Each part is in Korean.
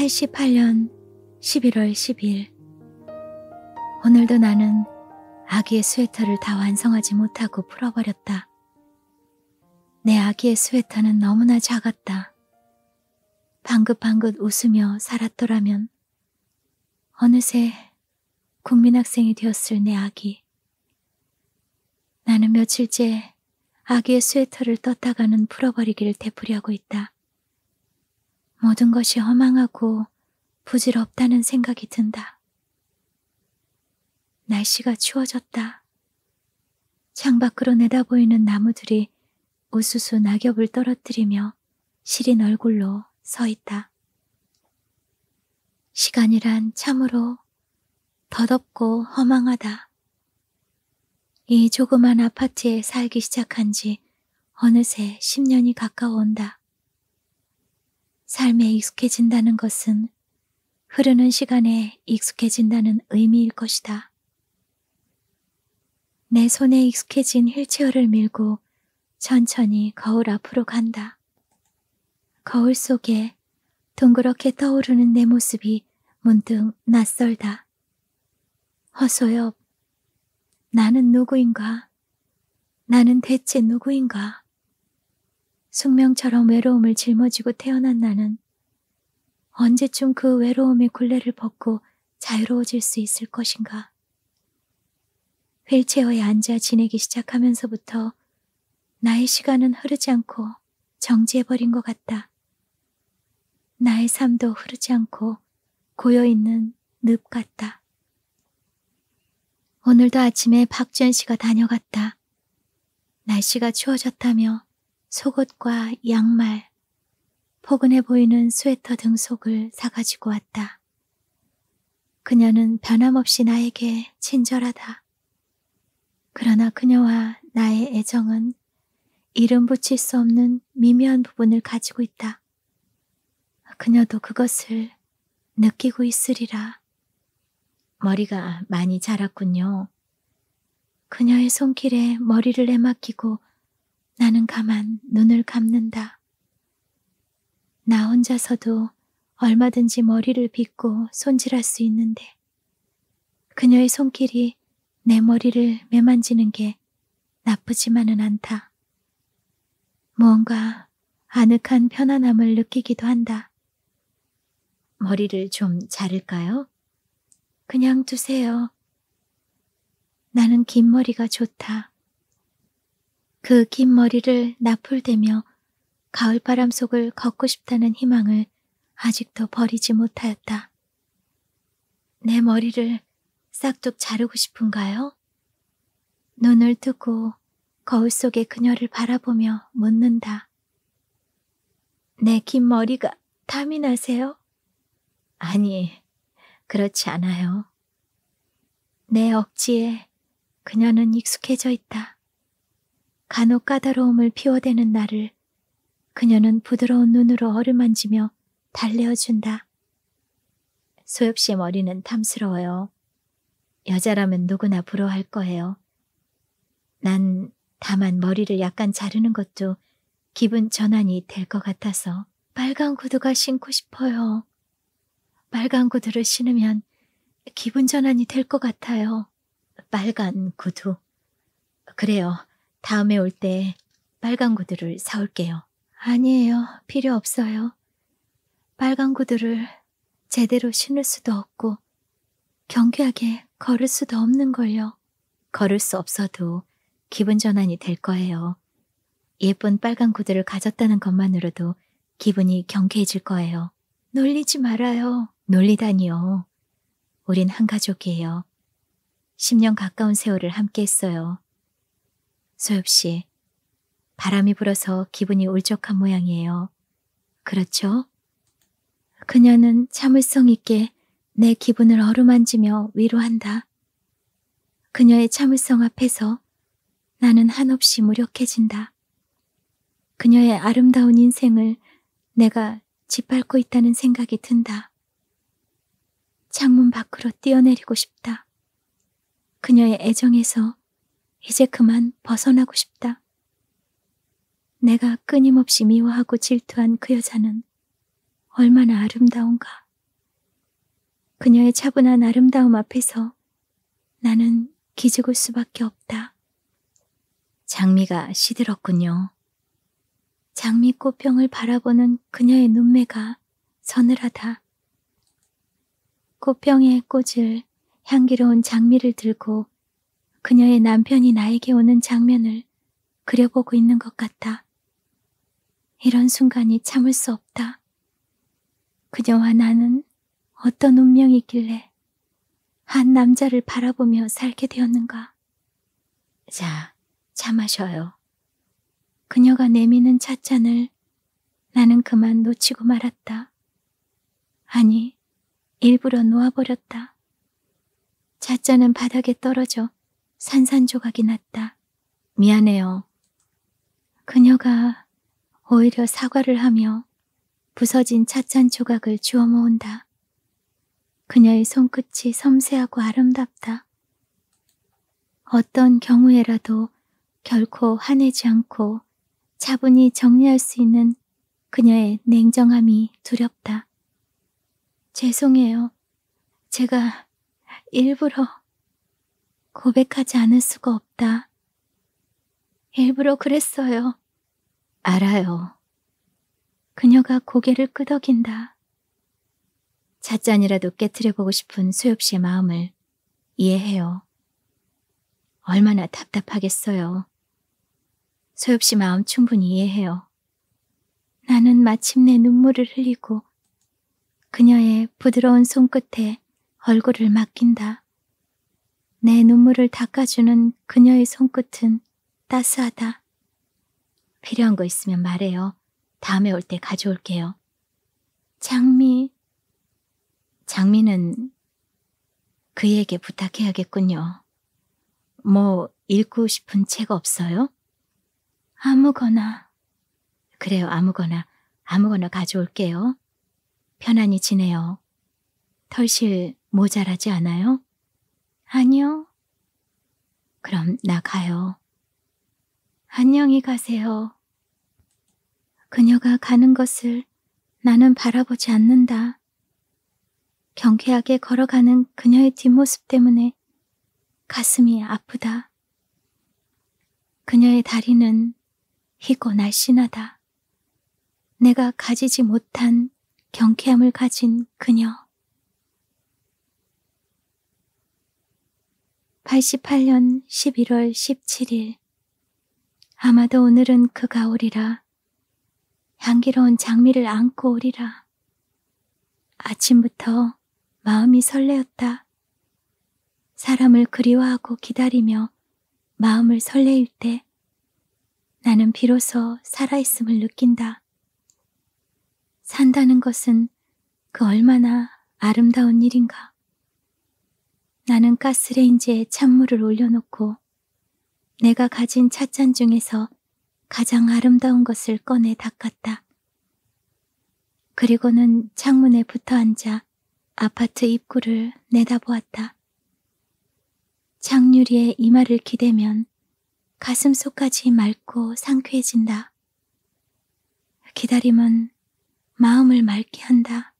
1988년 11월 10일. 오늘도 나는 아기의 스웨터를 다 완성하지 못하고 풀어버렸다. 내 아기의 스웨터는 너무나 작았다. 방긋방긋 웃으며 살았더라면 어느새 국민학생이 되었을 내 아기. 나는 며칠째 아기의 스웨터를 떴다가는 풀어버리기를 되풀이하고 있다. 모든 것이 허망하고 부질없다는 생각이 든다. 날씨가 추워졌다. 창밖으로 내다보이는 나무들이 우수수 낙엽을 떨어뜨리며 시린 얼굴로 서 있다. 시간이란 참으로 덧없고 허망하다. 이 조그만 아파트에 살기 시작한 지 어느새 10년이 가까워 온다. 삶에 익숙해진다는 것은 흐르는 시간에 익숙해진다는 의미일 것이다. 내 손에 익숙해진 휠체어를 밀고 천천히 거울 앞으로 간다. 거울 속에 동그랗게 떠오르는 내 모습이 문득 낯설다. 허소엽, 나는 누구인가? 나는 대체 누구인가? 숙명처럼 외로움을 짊어지고 태어난 나는 언제쯤 그 외로움의 굴레를 벗고 자유로워질 수 있을 것인가. 휠체어에 앉아 지내기 시작하면서부터 나의 시간은 흐르지 않고 정지해버린 것 같다. 나의 삶도 흐르지 않고 고여있는 늪 같다. 오늘도 아침에 박지연 씨가 다녀갔다. 날씨가 추워졌다며 속옷과 양말, 포근해 보이는 스웨터 등 속을 사가지고 왔다. 그녀는 변함없이 나에게 친절하다. 그러나 그녀와 나의 애정은 이름 붙일 수 없는 미묘한 부분을 가지고 있다. 그녀도 그것을 느끼고 있으리라. 머리가 많이 자랐군요. 그녀의 손길에 머리를 내맡기고 나는 가만 눈을 감는다. 나 혼자서도 얼마든지 머리를 빗고 손질할 수 있는데 그녀의 손길이 내 머리를 매만지는 게 나쁘지만은 않다. 뭔가 아늑한 편안함을 느끼기도 한다. 머리를 좀 자를까요? 그냥 두세요. 나는 긴 머리가 좋다. 그긴 머리를 나풀대며 가을바람 속을 걷고 싶다는 희망을 아직도 버리지 못하였다. 내 머리를 싹둑 자르고 싶은가요? 눈을 뜨고 거울 속에 그녀를 바라보며 묻는다. 내 긴 머리가 탐이 나세요? 아니, 그렇지 않아요. 내 억지에 그녀는 익숙해져 있다. 간혹 까다로움을 피워대는 나를 그녀는 부드러운 눈으로 어루만지며 달래어준다. 소엽씨의 머리는 탐스러워요. 여자라면 누구나 부러워할 거예요. 난 다만 머리를 약간 자르는 것도 기분 전환이 될 것 같아서 빨간 구두가 신고 싶어요. 빨간 구두를 신으면 기분 전환이 될 것 같아요. 빨간 구두. 그래요. 다음에 올 때 빨간 구두를 사올게요. 아니에요. 필요 없어요. 빨간 구두를 제대로 신을 수도 없고 경쾌하게 걸을 수도 없는걸요. 걸을 수 없어도 기분 전환이 될 거예요. 예쁜 빨간 구두를 가졌다는 것만으로도 기분이 경쾌해질 거예요. 놀리지 말아요. 놀리다니요. 우린 한 가족이에요. 10년 가까운 세월을 함께 했어요. 소엽씨, 바람이 불어서 기분이 울적한 모양이에요. 그렇죠? 그녀는 참을성 있게 내 기분을 어루만지며 위로한다. 그녀의 참을성 앞에서 나는 한없이 무력해진다. 그녀의 아름다운 인생을 내가 짓밟고 있다는 생각이 든다. 창문 밖으로 뛰어내리고 싶다. 그녀의 애정에서 이제 그만 벗어나고 싶다. 내가 끊임없이 미워하고 질투한 그 여자는 얼마나 아름다운가. 그녀의 차분한 아름다움 앞에서 나는 기죽을 수밖에 없다. 장미가 시들었군요. 장미 꽃병을 바라보는 그녀의 눈매가 서늘하다. 꽃병의 꽃을 향기로운 장미를 들고 그녀의 남편이 나에게 오는 장면을 그려보고 있는 것같다 이런 순간이 참을 수 없다. 그녀와 나는 어떤 운명이 있길래 한 남자를 바라보며 살게 되었는가. 자, 차 마셔요. 그녀가 내미는 찻잔을 나는 그만 놓치고 말았다. 아니, 일부러 놓아버렸다. 찻잔은 바닥에 떨어져 산산조각이 났다. 미안해요. 그녀가 오히려 사과를 하며 부서진 찻잔 조각을 주워 모은다. 그녀의 손끝이 섬세하고 아름답다. 어떤 경우에라도 결코 화내지 않고 차분히 정리할 수 있는 그녀의 냉정함이 두렵다. 죄송해요. 제가 일부러... 고백하지 않을 수가 없다. 일부러 그랬어요. 알아요. 그녀가 고개를 끄덕인다. 잣잔이라도 깨뜨려보고 싶은 소엽 씨의 마음을 이해해요. 얼마나 답답하겠어요. 소엽 씨 마음 충분히 이해해요. 나는 마침내 눈물을 흘리고 그녀의 부드러운 손끝에 얼굴을 맡긴다. 내 눈물을 닦아주는 그녀의 손끝은 따스하다. 필요한 거 있으면 말해요. 다음에 올 때 가져올게요. 장미. 장미는 그에게 부탁해야겠군요. 뭐 읽고 싶은 책 없어요? 아무거나. 그래요, 아무거나. 아무거나 가져올게요. 편안히 지내요. 털실 모자라지 않아요? 그럼 나가요. 안녕히 가세요. 그녀가 가는 것을 나는 바라보지 않는다. 경쾌하게 걸어가는 그녀의 뒷모습 때문에 가슴이 아프다. 그녀의 다리는 희고 날씬하다. 내가 가지지 못한 경쾌함을 가진 그녀. 88년 11월 17일 아마도 오늘은 그가 오리라. 향기로운 장미를 안고 오리라. 아침부터 마음이 설레었다. 사람을 그리워하고 기다리며 마음을 설레일 때 나는 비로소 살아있음을 느낀다. 산다는 것은 그 얼마나 아름다운 일인가. 나는 가스레인지에 찬물을 올려놓고 내가 가진 찻잔 중에서 가장 아름다운 것을 꺼내 닦았다. 그리고는 창문에 붙어 앉아 아파트 입구를 내다보았다. 창유리에 이마를 기대면 가슴속까지 맑고 상쾌해진다. 기다림은 마음을 맑게 한다.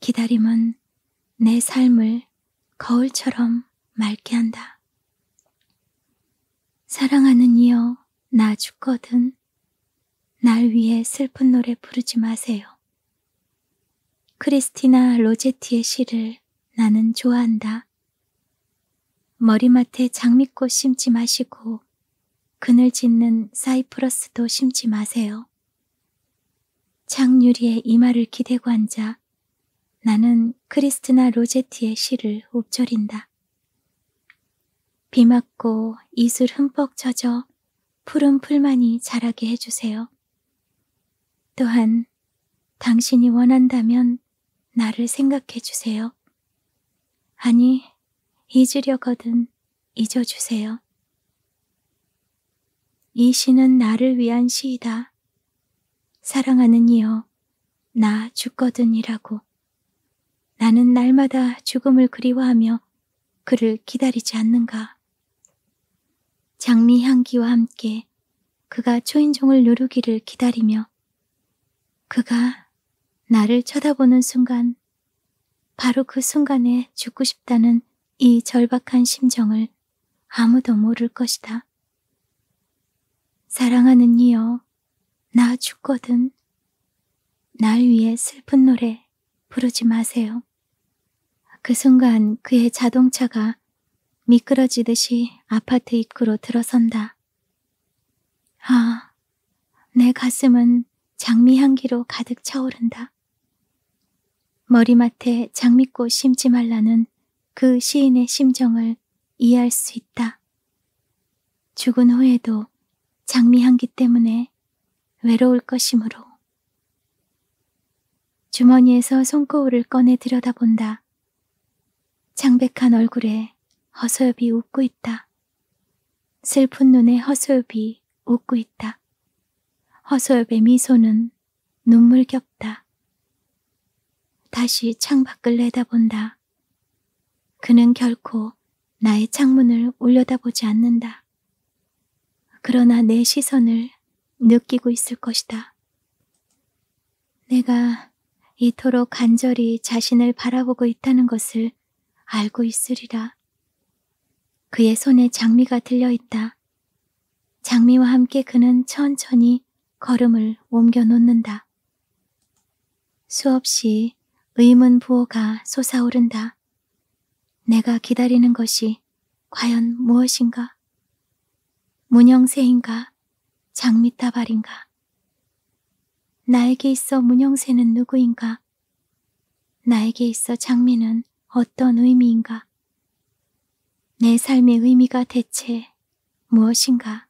기다림은 내 삶을 거울처럼 맑게 한다. 사랑하는 이여, 나 죽거든. 날 위해 슬픈 노래 부르지 마세요. 크리스티나 로제티의 시를 나는 좋아한다. 머리맡에 장미꽃 심지 마시고 그늘 짓는 사이프러스도 심지 마세요. 장유리의 이마를 기대고 앉아 나는 크리스티나 로제티의 시를 읊조린다. 비 맞고 이슬 흠뻑 젖어 푸른 풀만이 자라게 해주세요. 또한 당신이 원한다면 나를 생각해 주세요. 아니, 잊으려거든 잊어주세요. 이 시는 나를 위한 시이다. 사랑하는 이여, 나 죽거든이라고. 나는 날마다 죽음을 그리워하며 그를 기다리지 않는가. 장미 향기와 함께 그가 초인종을 누르기를 기다리며 그가 나를 쳐다보는 순간 바로 그 순간에 죽고 싶다는 이 절박한 심정을 아무도 모를 것이다. 사랑하는 이여, 나 죽거든. 날 위해 슬픈 노래 부르지 마세요. 그 순간 그의 자동차가 미끄러지듯이 아파트 입구로 들어선다. 아, 내 가슴은 장미 향기로 가득 차오른다. 머리맡에 장미꽃 심지 말라는 그 시인의 심정을 이해할 수 있다. 죽은 후에도 장미 향기 때문에 외로울 것이므로. 주머니에서 손거울을 꺼내 들여다본다. 창백한 얼굴에 허소엽이 웃고 있다. 슬픈 눈에 허소엽이 웃고 있다. 허소엽의 미소는 눈물겹다. 다시 창밖을 내다본다. 그는 결코 나의 창문을 올려다보지 않는다. 그러나 내 시선을 느끼고 있을 것이다. 내가 이토록 간절히 자신을 바라보고 있다는 것을 알고 있으리라. 그의 손에 장미가 들려있다. 장미와 함께 그는 천천히 걸음을 옮겨 놓는다. 수없이 의문 부호가 솟아오른다. 내가 기다리는 것이 과연 무엇인가? 문영새인가? 장미따발인가? 나에게 있어 문영새는 누구인가? 나에게 있어 장미는 어떤 의미인가? 내 삶의 의미가 대체 무엇인가?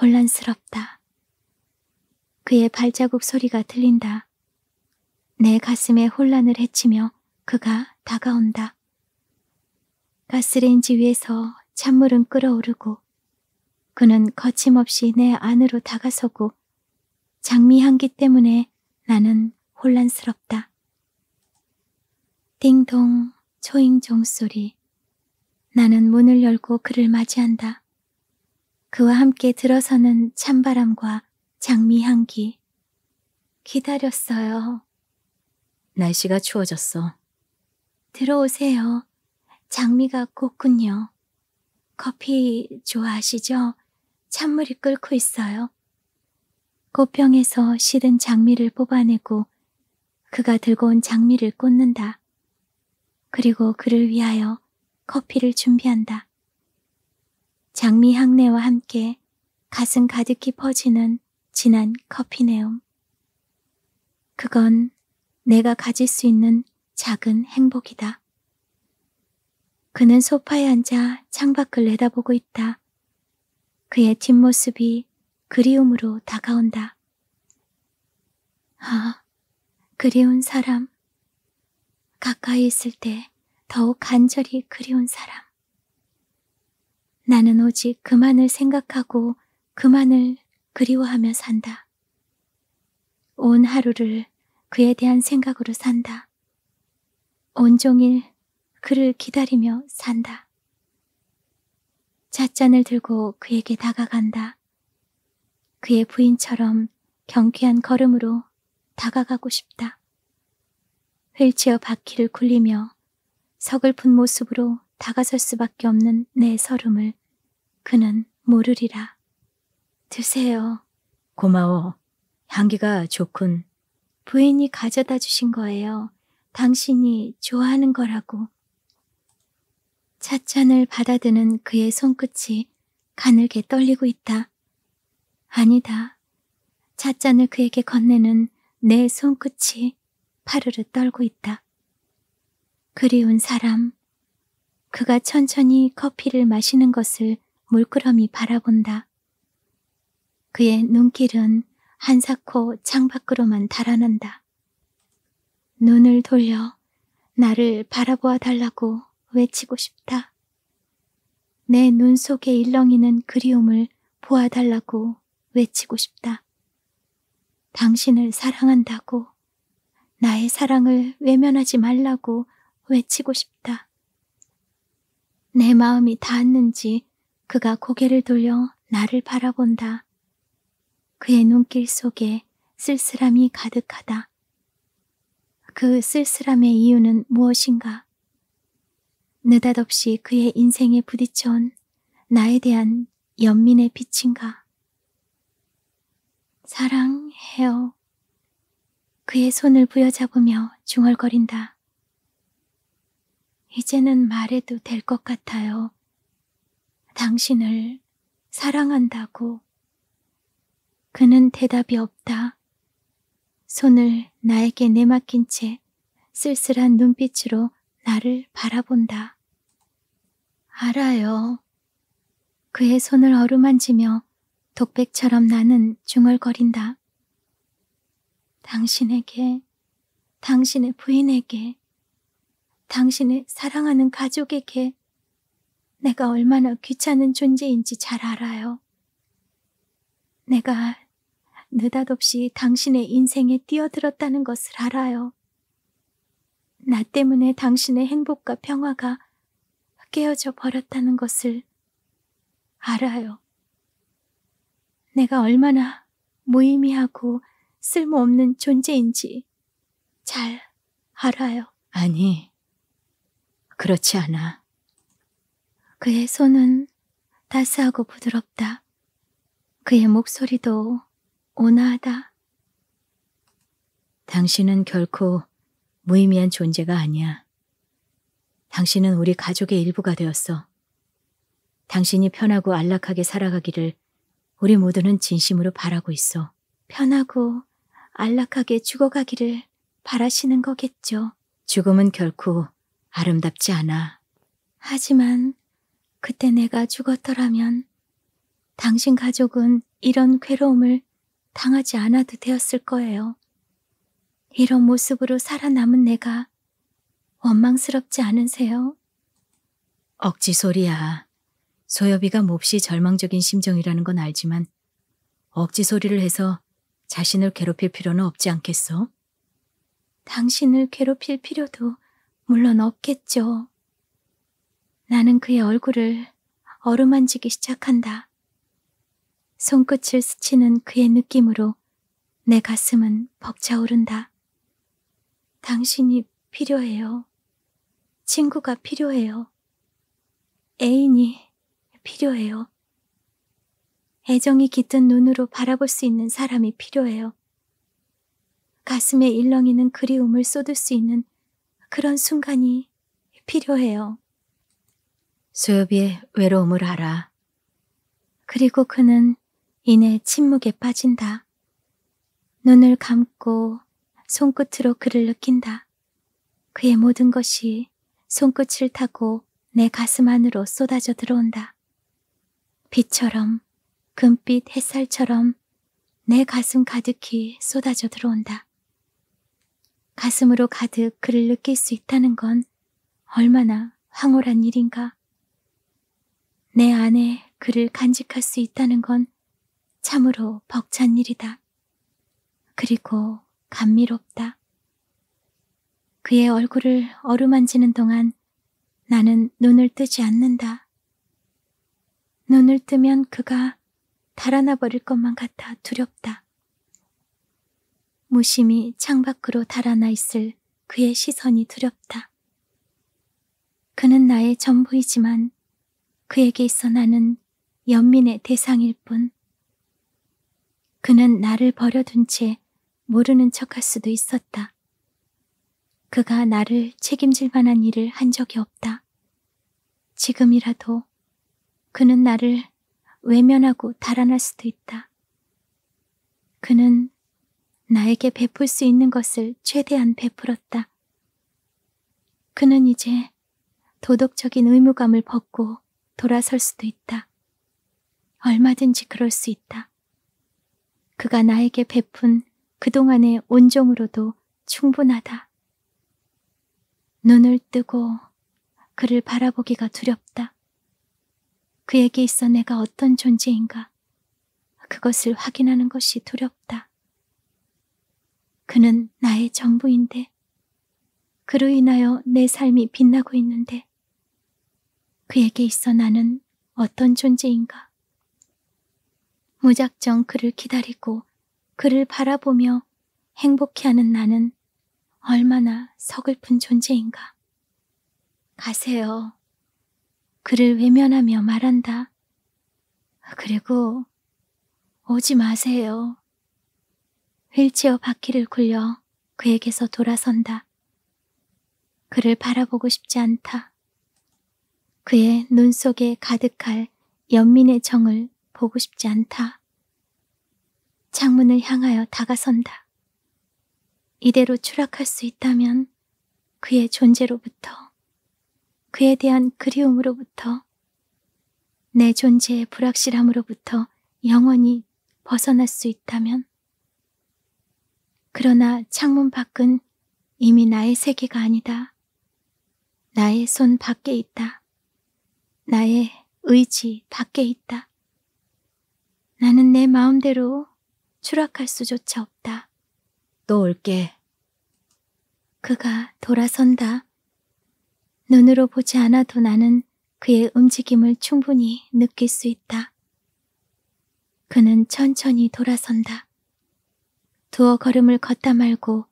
혼란스럽다. 그의 발자국 소리가 들린다. 내 가슴에 혼란을 헤치며 그가 다가온다. 가스레인지 위에서 찬물은 끓어오르고 그는 거침없이 내 안으로 다가서고 장미 향기 때문에 나는 혼란스럽다. 띵동 초잉종 소리. 나는 문을 열고 그를 맞이한다. 그와 함께 들어서는 찬바람과 장미 향기. 기다렸어요. 날씨가 추워졌어. 들어오세요. 장미가 곱군요. 커피 좋아하시죠? 찬물이 끓고 있어요. 꽃병에서 시은 장미를 뽑아내고 그가 들고 온 장미를 꽂는다. 그리고 그를 위하여 커피를 준비한다. 장미 향내와 함께 가슴 가득히 퍼지는 진한 커피내음. 그건 내가 가질 수 있는 작은 행복이다. 그는 소파에 앉아 창밖을 내다보고 있다. 그의 뒷모습이 그리움으로 다가온다. 아, 그리운 사람. 가까이 있을 때 더욱 간절히 그리운 사람. 나는 오직 그만을 생각하고 그만을 그리워하며 산다. 온 하루를 그에 대한 생각으로 산다. 온종일 그를 기다리며 산다. 잣잔을 들고 그에게 다가간다. 그의 부인처럼 경쾌한 걸음으로 다가가고 싶다. 휠체어 바퀴를 굴리며 서글픈 모습으로 다가설 수밖에 없는 내 서름을 그는 모르리라. 드세요. 고마워. 향기가 좋군. 부인이 가져다 주신 거예요. 당신이 좋아하는 거라고. 찻잔을 받아드는 그의 손끝이 가늘게 떨리고 있다. 아니다. 찻잔을 그에게 건네는 내 손끝이 파르르 떨고 있다. 그리운 사람. 그가 천천히 커피를 마시는 것을 물끄러미 바라본다. 그의 눈길은 한사코 창밖으로만 달아난다. 눈을 돌려 나를 바라보아 달라고 외치고 싶다. 내 눈 속에 일렁이는 그리움을 보아달라고 외치고 싶다. 당신을 사랑한다고. 나의 사랑을 외면하지 말라고 외치고 싶다. 내 마음이 닿았는지 그가 고개를 돌려 나를 바라본다. 그의 눈길 속에 쓸쓸함이 가득하다. 그 쓸쓸함의 이유는 무엇인가? 느닷없이 그의 인생에 부딪혀온 나에 대한 연민의 빛인가? 사랑해요. 그의 손을 부여잡으며 중얼거린다. 이제는 말해도 될 것 같아요. 당신을 사랑한다고. 그는 대답이 없다. 손을 나에게 내맡긴 채 쓸쓸한 눈빛으로 나를 바라본다. 알아요. 그의 손을 어루만지며 독백처럼 나는 중얼거린다. 당신에게, 당신의 부인에게, 당신의 사랑하는 가족에게 내가 얼마나 귀찮은 존재인지 잘 알아요. 내가 느닷없이 당신의 인생에 뛰어들었다는 것을 알아요. 나 때문에 당신의 행복과 평화가 깨어져 버렸다는 것을 알아요. 내가 얼마나 무의미하고 쓸모없는 존재인지 잘 알아요. 아니, 그렇지 않아. 그의 손은 따스하고 부드럽다. 그의 목소리도 온화하다. 당신은 결코 무의미한 존재가 아니야. 당신은 우리 가족의 일부가 되었어. 당신이 편하고 안락하게 살아가기를 우리 모두는 진심으로 바라고 있어. 편하고 안락하게 죽어가기를 바라시는 거겠죠. 죽음은 결코 아름답지 않아. 하지만 그때 내가 죽었더라면 당신 가족은 이런 괴로움을 당하지 않아도 되었을 거예요. 이런 모습으로 살아남은 내가 원망스럽지 않으세요? 억지 소리야. 소여비가 몹시 절망적인 심정이라는 건 알지만 억지 소리를 해서 자신을 괴롭힐 필요는 없지 않겠어? 당신을 괴롭힐 필요도 물론 없겠죠. 나는 그의 얼굴을 어루만지기 시작한다. 손끝을 스치는 그의 느낌으로 내 가슴은 벅차오른다. 당신이 필요해요. 친구가 필요해요. 애인이 필요해요. 애정이 깃든 눈으로 바라볼 수 있는 사람이 필요해요. 가슴에 일렁이는 그리움을 쏟을 수 있는 그런 순간이 필요해요. 수엽이의 외로움을 알아. 그리고 그는 이내 침묵에 빠진다. 눈을 감고 손끝으로 그를 느낀다. 그의 모든 것이 손끝을 타고 내 가슴 안으로 쏟아져 들어온다. 비처럼 금빛 햇살처럼 내 가슴 가득히 쏟아져 들어온다. 가슴으로 가득 그를 느낄 수 있다는 건 얼마나 황홀한 일인가. 내 안에 그를 간직할 수 있다는 건 참으로 벅찬 일이다. 그리고 감미롭다. 그의 얼굴을 어루만지는 동안 나는 눈을 뜨지 않는다. 눈을 뜨면 그가 달아나 버릴 것만 같아 두렵다. 무심히 창밖으로 달아나 있을 그의 시선이 두렵다. 그는 나의 전부이지만 그에게 있어 나는 연민의 대상일 뿐. 그는 나를 버려둔 채 모르는 척할 수도 있었다. 그가 나를 책임질 만한 일을 한 적이 없다. 지금이라도 그는 나를 외면하고 달아날 수도 있다. 그는 나에게 베풀 수 있는 것을 최대한 베풀었다. 그는 이제 도덕적인 의무감을 벗고 돌아설 수도 있다. 얼마든지 그럴 수 있다. 그가 나에게 베푼 그동안의 온종으로도 충분하다. 눈을 뜨고 그를 바라보기가 두렵다. 그에게 있어 내가 어떤 존재인가 그것을 확인하는 것이 두렵다. 그는 나의 전부인데 그로 인하여 내 삶이 빛나고 있는데 그에게 있어 나는 어떤 존재인가? 무작정 그를 기다리고 그를 바라보며 행복해하는 나는 얼마나 서글픈 존재인가? 가세요. 그를 외면하며 말한다. 그리고 오지 마세요. 휠체어 바퀴를 굴려 그에게서 돌아선다. 그를 바라보고 싶지 않다. 그의 눈 속에 가득할 연민의 정을 보고 싶지 않다. 창문을 향하여 다가선다. 이대로 추락할 수 있다면 그의 존재로부터 그에 대한 그리움으로부터 내 존재의 불확실함으로부터 영원히 벗어날 수 있다면 그러나 창문 밖은 이미 나의 세계가 아니다. 나의 손 밖에 있다. 나의 의지 밖에 있다. 나는 내 마음대로 추락할 수조차 없다. 또 올게. 그가 돌아선다. 눈으로 보지 않아도 나는 그의 움직임을 충분히 느낄 수 있다. 그는 천천히 돌아선다. 두어 걸음을 걷다 말고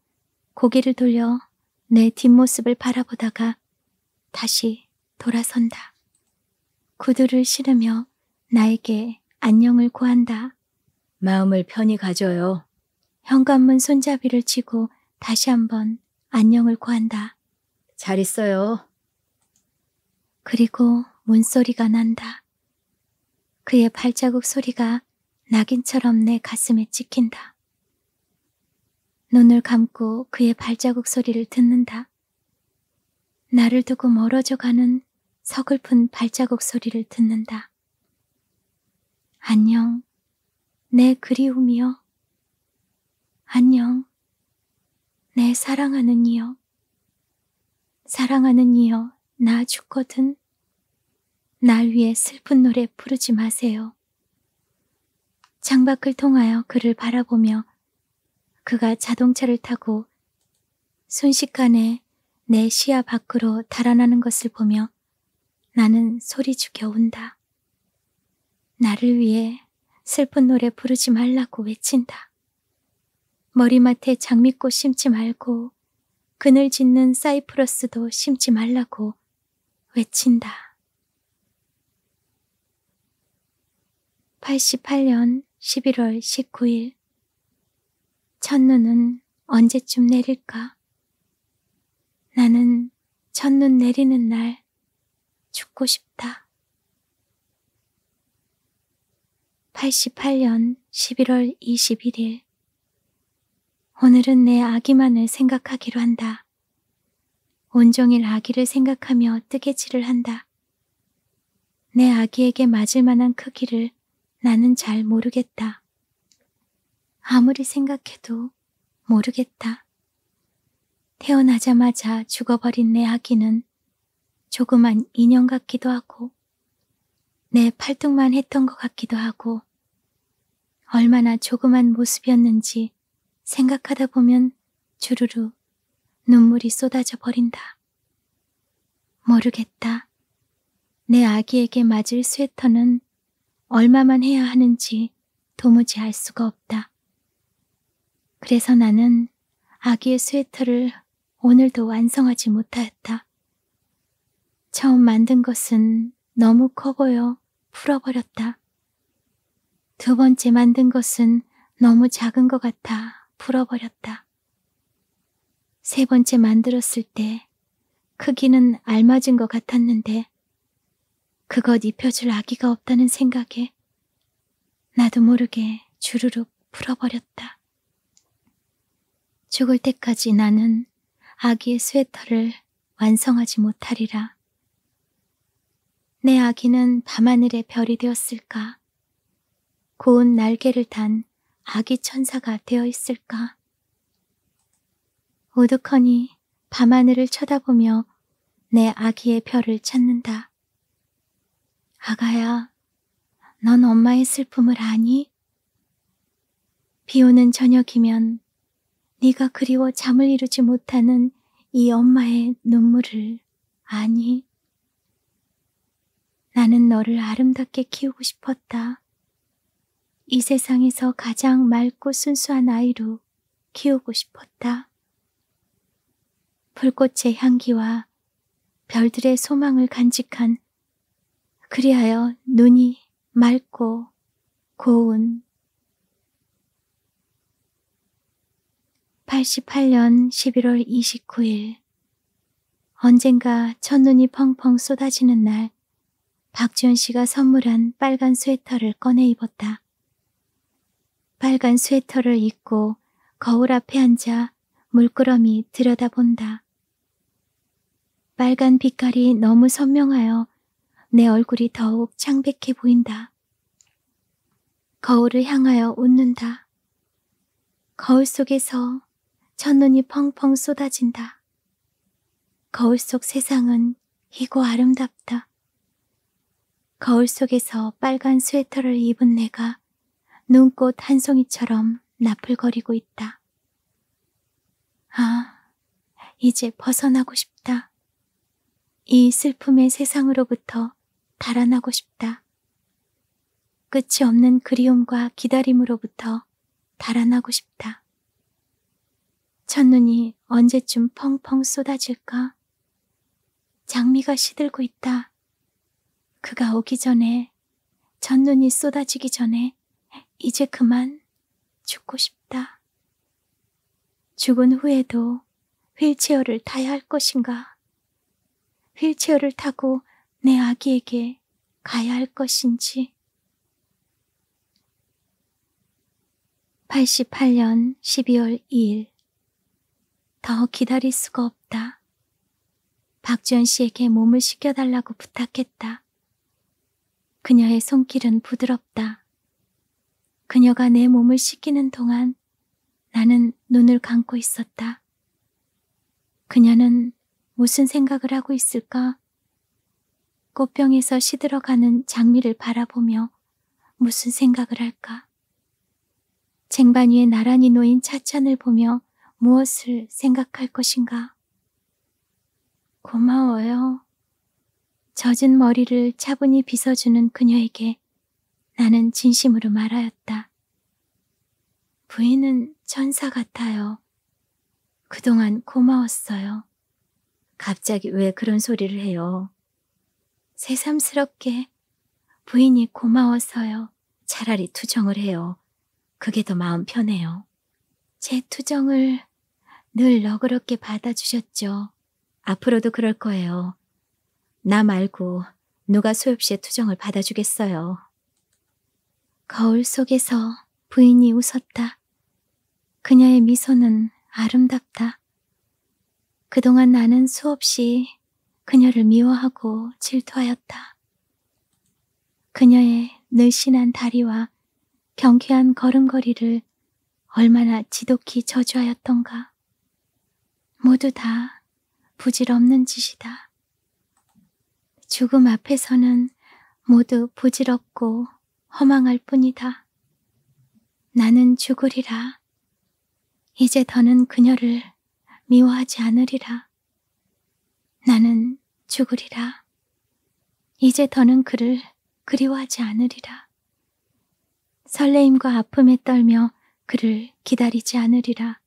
고개를 돌려 내 뒷모습을 바라보다가 다시 돌아선다. 구두를 신으며 나에게 안녕을 구한다 마음을 편히 가져요. 현관문 손잡이를 치고 다시 한번 안녕을 구한다잘 있어요. 그리고 문소리가 난다. 그의 발자국 소리가 낙인처럼 내 가슴에 찍힌다. 눈을 감고 그의 발자국 소리를 듣는다. 나를 두고 멀어져 가는 서글픈 발자국 소리를 듣는다. 안녕, 내 그리움이여. 안녕, 내 사랑하는 이여. 사랑하는 이여, 나 죽거든. 날 위해 슬픈 노래 부르지 마세요. 창밖을 통하여 그를 바라보며 그가 자동차를 타고 순식간에 내 시야 밖으로 달아나는 것을 보며 나는 소리 죽여 운다. 나를 위해 슬픈 노래 부르지 말라고 외친다. 머리맡에 장미꽃 심지 말고 그늘 짓는 사이프러스도 심지 말라고 외친다. 88년 11월 19일 첫눈은 언제쯤 내릴까? 나는 첫눈 내리는 날 죽고 싶다. 88년 11월 21일 오늘은 내 아기만을 생각하기로 한다. 온종일 아기를 생각하며 뜨개질을 한다. 내 아기에게 맞을 만한 크기를 나는 잘 모르겠다. 아무리 생각해도 모르겠다. 태어나자마자 죽어버린 내 아기는 조그만 인형 같기도 하고 내 팔뚝만 했던 것 같기도 하고 얼마나 조그만 모습이었는지 생각하다 보면 주르르 눈물이 쏟아져 버린다. 모르겠다. 내 아기에게 맞을 스웨터는 얼마만 해야 하는지 도무지 알 수가 없다. 그래서 나는 아기의 스웨터를 오늘도 완성하지 못하였다. 처음 만든 것은 너무 커 보여 풀어버렸다. 두 번째 만든 것은 너무 작은 것 같아 풀어버렸다. 세 번째 만들었을 때 크기는 알맞은 것 같았는데 그것 입혀줄 아기가 없다는 생각에 나도 모르게 주르륵 풀어버렸다. 죽을 때까지 나는 아기의 스웨터를 완성하지 못하리라. 내 아기는 밤하늘의 별이 되었을까? 고운 날개를 단 아기 천사가 되어 있을까? 오두커니 밤하늘을 쳐다보며 내 아기의 별을 찾는다. 아가야, 넌 엄마의 슬픔을 아니? 비오는 저녁이면 네가 그리워 잠을 이루지 못하는 이 엄마의 눈물을 아니? 나는 너를 아름답게 키우고 싶었다. 이 세상에서 가장 맑고 순수한 아이로 키우고 싶었다. 불꽃의 향기와 별들의 소망을 간직한 그리하여 눈이 맑고 고운 88년 11월 29일 언젠가 첫눈이 펑펑 쏟아지는 날 박지현 씨가 선물한 빨간 스웨터를 꺼내 입었다. 빨간 스웨터를 입고 거울 앞에 앉아 물끄러미 들여다본다. 빨간 빛깔이 너무 선명하여 내 얼굴이 더욱 창백해 보인다. 거울을 향하여 웃는다. 거울 속에서 첫눈이 펑펑 쏟아진다. 거울 속 세상은 희고 아름답다. 거울 속에서 빨간 스웨터를 입은 내가 눈꽃 한 송이처럼 나풀거리고 있다. 아, 이제 벗어나고 싶다. 이 슬픔의 세상으로부터 달아나고 싶다. 끝이 없는 그리움과 기다림으로부터 달아나고 싶다. 첫눈이 언제쯤 펑펑 쏟아질까? 장미가 시들고 있다. 그가 오기 전에, 첫눈이 쏟아지기 전에, 이제 그만 죽고 싶다. 죽은 후에도 휠체어를 타야 할 것인가? 휠체어를 타고 내 아기에게 가야 할 것인지. 88년 12월 2일. 더 기다릴 수가 없다. 박주연 씨에게 몸을 식혀달라고 부탁했다. 그녀의 손길은 부드럽다. 그녀가 내 몸을 식히는 동안 나는 눈을 감고 있었다. 그녀는 무슨 생각을 하고 있을까? 꽃병에서 시들어가는 장미를 바라보며 무슨 생각을 할까? 쟁반 위에 나란히 놓인 차찬을 보며 무엇을 생각할 것인가? 고마워요. 젖은 머리를 차분히 빗어주는 그녀에게 나는 진심으로 말하였다. 부인은 천사 같아요. 그동안 고마웠어요. 갑자기 왜 그런 소리를 해요? 새삼스럽게 부인이 고마워서요. 차라리 투정을 해요. 그게 더 마음 편해요. 제 투정을 늘 너그럽게 받아주셨죠. 앞으로도 그럴 거예요. 나 말고 누가 소엽 씨의 투정을 받아주겠어요. 거울 속에서 부인이 웃었다. 그녀의 미소는 아름답다. 그동안 나는 수없이 그녀를 미워하고 질투하였다. 그녀의 늘씬한 다리와 경쾌한 걸음걸이를 얼마나 지독히 저주하였던가. 모두 다 부질없는 짓이다. 죽음 앞에서는 모두 부질없고 허망할 뿐이다. 나는 죽으리라. 이제 더는 그녀를 미워하지 않으리라. 나는 죽으리라. 이제 더는 그를 그리워하지 않으리라. 설레임과 아픔에 떨며 그를 기다리지 않으리라.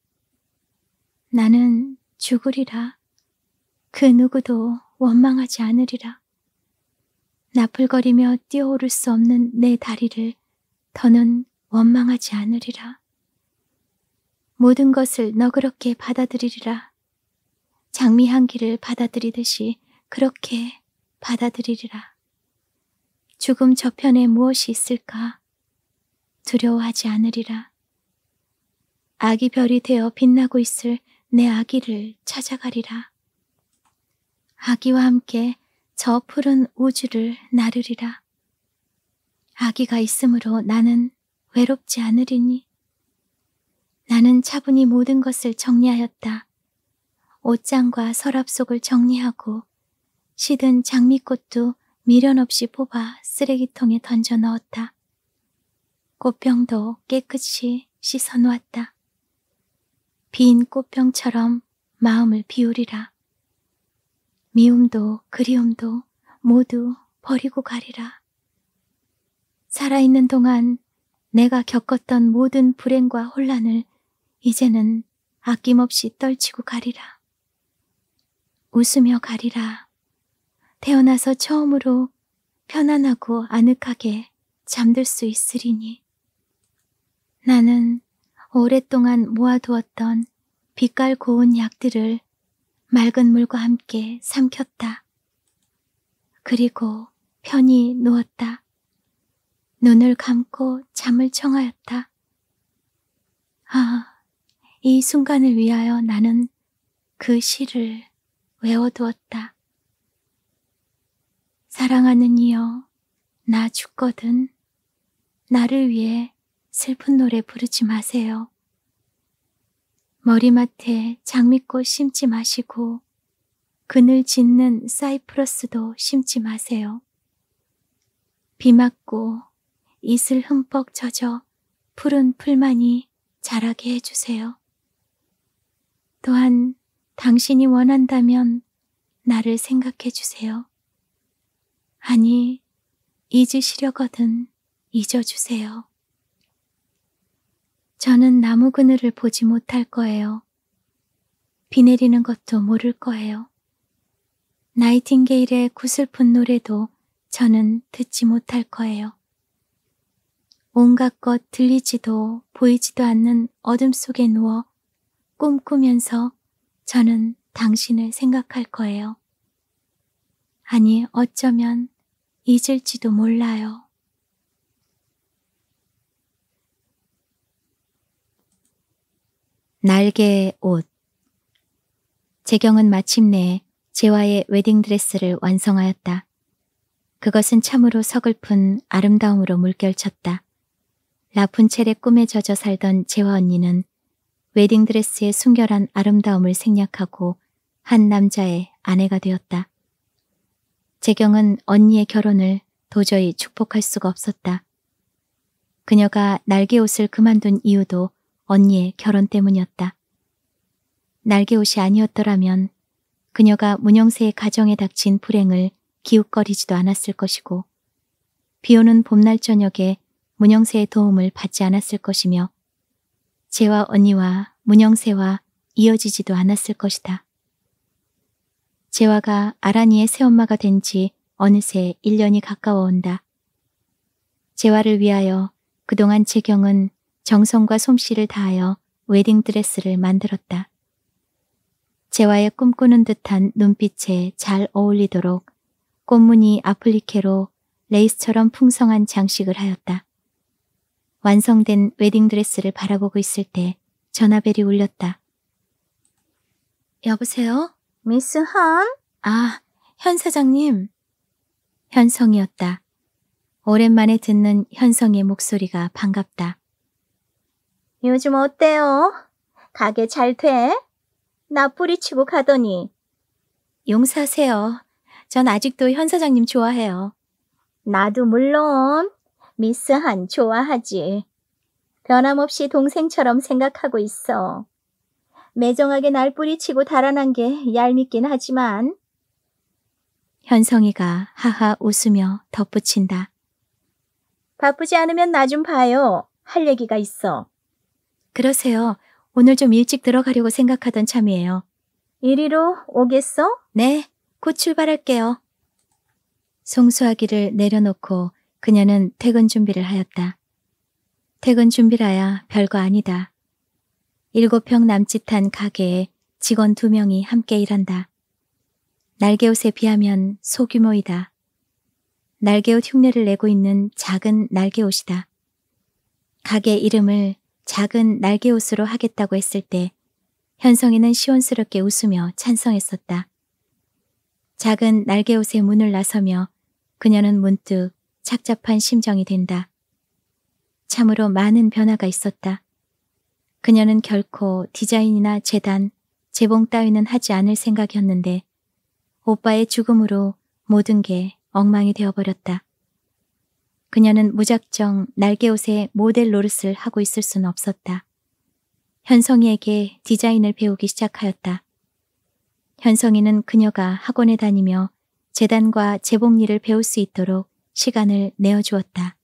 나는 죽으리라. 그 누구도 원망하지 않으리라. 나풀거리며 뛰어오를 수 없는 내 다리를 더는 원망하지 않으리라. 모든 것을 너그럽게 받아들이리라. 장미 향기를 받아들이듯이 그렇게 받아들이리라. 죽음 저편에 무엇이 있을까? 두려워하지 않으리라. 아기 별이 되어 빛나고 있을 내 아기를 찾아가리라. 아기와 함께 저 푸른 우주를 나르리라. 아기가 있으므로 나는 외롭지 않으리니 나는 차분히 모든 것을 정리하였다. 옷장과 서랍 속을 정리하고 시든 장미꽃도 미련 없이 뽑아 쓰레기통에 던져 넣었다. 꽃병도 깨끗이 씻어 놓았다. 빈 꽃병처럼 마음을 비우리라. 미움도 그리움도 모두 버리고 가리라. 살아있는 동안 내가 겪었던 모든 불행과 혼란을 이제는 아낌없이 떨치고 가리라. 웃으며 가리라. 태어나서 처음으로 편안하고 아늑하게 잠들 수 있으리니. 나는 오랫동안 모아두었던 빛깔 고운 약들을 맑은 물과 함께 삼켰다. 그리고 편히 누웠다. 눈을 감고 잠을 청하였다. 아, 이 순간을 위하여 나는 그 시를 외워두었다. 사랑하는 이여, 나 죽거든. 나를 위해 슬픈 노래 부르지 마세요. 머리맡에 장미꽃 심지 마시고 그늘 짓는 사이프러스도 심지 마세요. 비 맞고 이슬 흠뻑 젖어 푸른 풀만이 자라게 해주세요. 또한 당신이 원한다면 나를 생각해 주세요. 아니, 잊으시려거든 잊어주세요. 저는 나무 그늘을 보지 못할 거예요. 비 내리는 것도 모를 거예요. 나이팅게일의 구슬픈 노래도 저는 듣지 못할 거예요. 온갖 것 들리지도 보이지도 않는 어둠 속에 누워 꿈꾸면서 저는 당신을 생각할 거예요. 아니, 어쩌면 잊을지도 몰라요. 날개의 옷. 재경은 마침내 재화의 웨딩드레스를 완성하였다. 그것은 참으로 서글픈 아름다움으로 물결쳤다. 라푼첼의 꿈에 젖어 살던 재화 언니는 웨딩드레스의 순결한 아름다움을 생략하고 한 남자의 아내가 되었다. 재경은 언니의 결혼을 도저히 축복할 수가 없었다. 그녀가 날개옷을 그만둔 이유도 언니의 결혼 때문이었다. 날개옷이 아니었더라면 그녀가 문영세의 가정에 닥친 불행을 기웃거리지도 않았을 것이고 비오는 봄날 저녁에 문영세의 도움을 받지 않았을 것이며 제와 언니와 문영세와 이어지지도 않았을 것이다. 재화가 아란이의 새엄마가 된 지 어느새 1년이 가까워 온다. 재화를 위하여 그동안 재경은 정성과 솜씨를 다하여 웨딩드레스를 만들었다. 재화의 꿈꾸는 듯한 눈빛에 잘 어울리도록 꽃무늬 아플리케로 레이스처럼 풍성한 장식을 하였다. 완성된 웨딩드레스를 바라보고 있을 때 전화벨이 울렸다. 여보세요? 미스 한? 아, 현 사장님. 현성이었다. 오랜만에 듣는 현성의 목소리가 반갑다. 요즘 어때요? 가게 잘 돼? 나 뿌리치고 가더니. 용서하세요. 전 아직도 현 사장님 좋아해요. 나도 물론 미스 한 좋아하지. 변함없이 동생처럼 생각하고 있어. 매정하게 날 뿌리치고 달아난 게 얄밉긴 하지만 현성이가 하하 웃으며 덧붙인다. 바쁘지 않으면 나 좀 봐요. 할 얘기가 있어. 그러세요. 오늘 좀 일찍 들어가려고 생각하던 참이에요. 이리로 오겠어? 네, 곧 출발할게요. 송수화기를 내려놓고 그녀는 퇴근 준비를 하였다. 퇴근 준비라야 별거 아니다. 일곱 평 남짓한 가게에 직원 두 명이 함께 일한다. 날개옷에 비하면 소규모이다. 날개옷 흉내를 내고 있는 작은 날개옷이다. 가게 이름을 작은 날개옷으로 하겠다고 했을 때 현성이는 시원스럽게 웃으며 찬성했었다. 작은 날개옷의 문을 나서며 그녀는 문득 착잡한 심정이 된다. 참으로 많은 변화가 있었다. 그녀는 결코 디자인이나 재단, 재봉 따위는 하지 않을 생각이었는데 오빠의 죽음으로 모든 게 엉망이 되어버렸다. 그녀는 무작정 날개옷의 모델 노릇을 하고 있을 수는 없었다. 현성이에게 디자인을 배우기 시작하였다. 현성이는 그녀가 학원에 다니며 재단과 재봉리를 배울 수 있도록 시간을 내어주었다.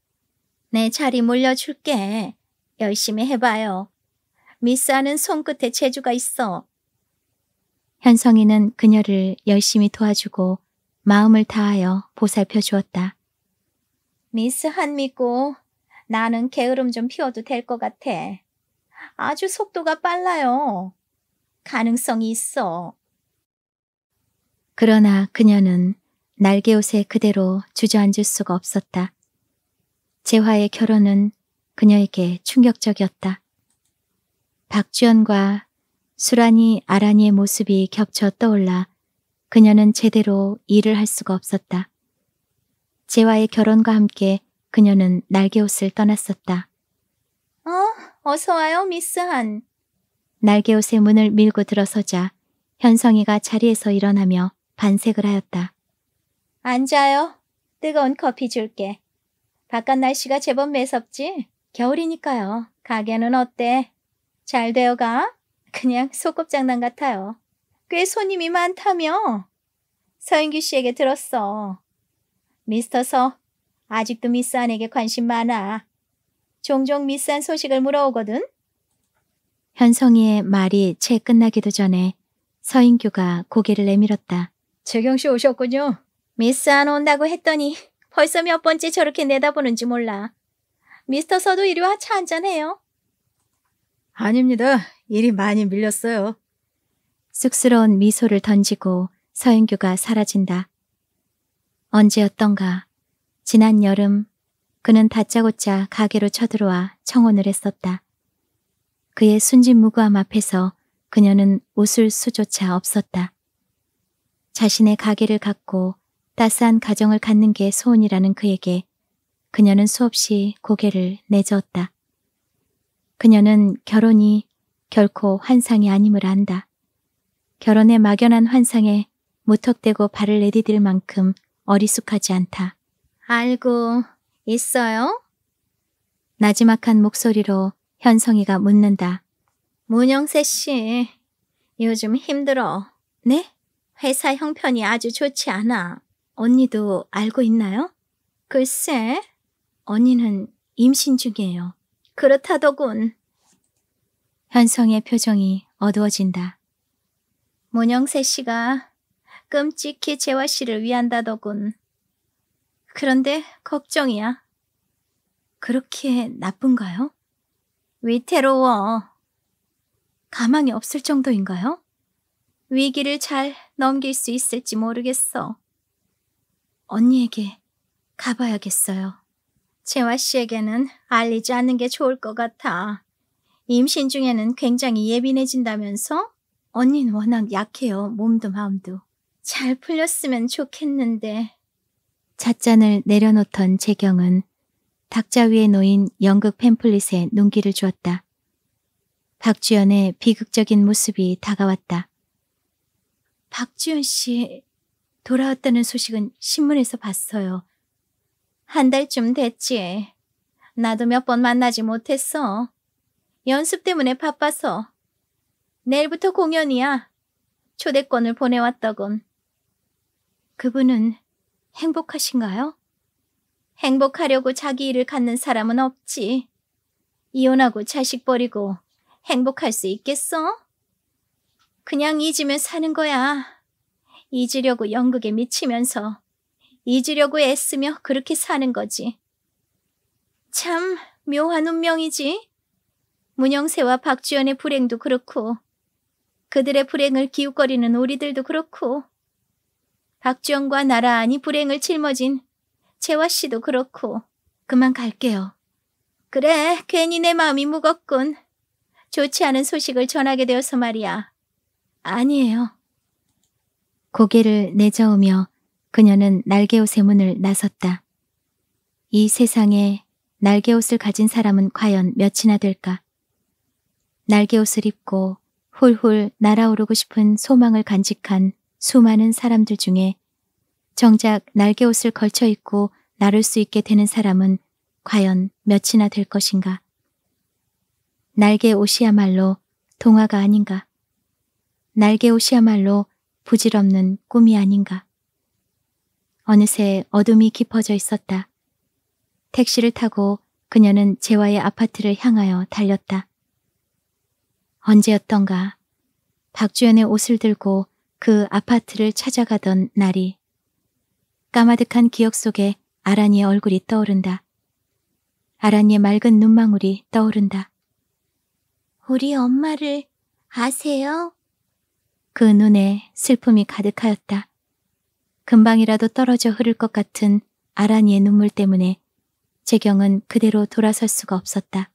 내 자리 몰려줄게. 열심히 해봐요. 미스하는 손끝에 재주가 있어. 현성이는 그녀를 열심히 도와주고 마음을 다하여 보살펴 주었다. 미스 한미고 나는 게으름 좀 피워도 될 것 같아. 아주 속도가 빨라요. 가능성이 있어. 그러나 그녀는 날개옷에 그대로 주저앉을 수가 없었다. 재화의 결혼은 그녀에게 충격적이었다. 박주연과 수란이 아란이의 모습이 겹쳐 떠올라 그녀는 제대로 일을 할 수가 없었다. 재화의 결혼과 함께 그녀는 날개옷을 떠났었다. 어? 어서 와요, 미스 한. 날개옷의 문을 밀고 들어서자 현성이가 자리에서 일어나며 반색을 하였다. 앉아요. 뜨거운 커피 줄게. 바깥 날씨가 제법 매섭지? 겨울이니까요. 가게는 어때? 잘 되어가? 그냥 소꿉장난 같아요. 꽤 손님이 많다며? 서인규 씨에게 들었어. 미스터 서, 아직도 미스 안에게 관심 많아. 종종 미스 안 소식을 물어오거든? 현성이의 말이 채 끝나기도 전에 서인규가 고개를 내밀었다. 재경 씨 오셨군요. 미스 안 온다고 했더니 벌써 몇 번째 저렇게 내다보는지 몰라. 미스터 서도 이리 와차 한잔해요. 아닙니다. 일이 많이 밀렸어요. 쑥스러운 미소를 던지고 서인규가 사라진다. 언제였던가 지난 여름 그는 다짜고짜 가게로 쳐들어와 청혼을 했었다. 그의 순진무구함 앞에서 그녀는 웃을 수조차 없었다. 자신의 가게를 갖고 따스한 가정을 갖는 게 소원이라는 그에게 그녀는 수없이 고개를 내저었다. 그녀는 결혼이 결코 환상이 아님을 안다. 결혼의 막연한 환상에 무턱대고 발을 내디딜 만큼 어리숙하지 않다. 알고 있어요? 나지막한 목소리로 현성이가 묻는다. 문영세 씨, 요즘 힘들어. 네? 회사 형편이 아주 좋지 않아. 언니도 알고 있나요? 글쎄, 언니는 임신 중이에요. 그렇다더군. 현성의 표정이 어두워진다. 문영세 씨가 끔찍히 재화 씨를 위한다더군. 그런데 걱정이야. 그렇게 나쁜가요? 위태로워. 가망이 없을 정도인가요? 위기를 잘 넘길 수 있을지 모르겠어. 언니에게 가봐야겠어요. 재화 씨에게는 알리지 않는 게 좋을 것 같아. 임신 중에는 굉장히 예민해진다면서? 언니는 워낙 약해요. 몸도 마음도. 잘 풀렸으면 좋겠는데. 찻잔을 내려놓던 재경은 탁자 위에 놓인 연극 팸플릿에 눈길을 주었다. 박주연의 비극적인 모습이 다가왔다. 박주연 씨, 돌아왔다는 소식은 신문에서 봤어요. 한 달쯤 됐지. 나도 몇 번 만나지 못했어. 연습 때문에 바빠서. 내일부터 공연이야. 초대권을 보내왔더군. 그분은 행복하신가요? 행복하려고 자기 일을 갖는 사람은 없지. 이혼하고 자식 버리고 행복할 수 있겠어? 그냥 잊으면 사는 거야. 잊으려고 연극에 미치면서 잊으려고 애쓰며 그렇게 사는 거지. 참 묘한 운명이지. 문영세와 박주연의 불행도 그렇고 그들의 불행을 기웃거리는 우리들도 그렇고 박주연과 나라안이 불행을 짊어진 채화 씨도 그렇고 그만 갈게요. 그래, 괜히 내 마음이 무겁군. 좋지 않은 소식을 전하게 되어서 말이야. 아니에요. 고개를 내저으며 그녀는 날개옷의 문을 나섰다. 이 세상에 날개옷을 가진 사람은 과연 몇이나 될까? 날개옷을 입고 훌훌 날아오르고 싶은 소망을 간직한 수많은 사람들 중에 정작 날개옷을 걸쳐 입고 나를 수 있게 되는 사람은 과연 몇이나 될 것인가? 날개옷이야말로 동화가 아닌가? 날개옷이야말로 부질없는 꿈이 아닌가. 어느새 어둠이 깊어져 있었다. 택시를 타고 그녀는 재화의 아파트를 향하여 달렸다. 언제였던가 박주연의 옷을 들고 그 아파트를 찾아가던 날이 까마득한 기억 속에 아란이의 얼굴이 떠오른다. 아란이의 맑은 눈망울이 떠오른다. 우리 엄마를 아세요? 그 눈에 슬픔이 가득하였다. 금방이라도 떨어져 흐를 것 같은 아란이의 눈물 때문에 재경은 그대로 돌아설 수가 없었다.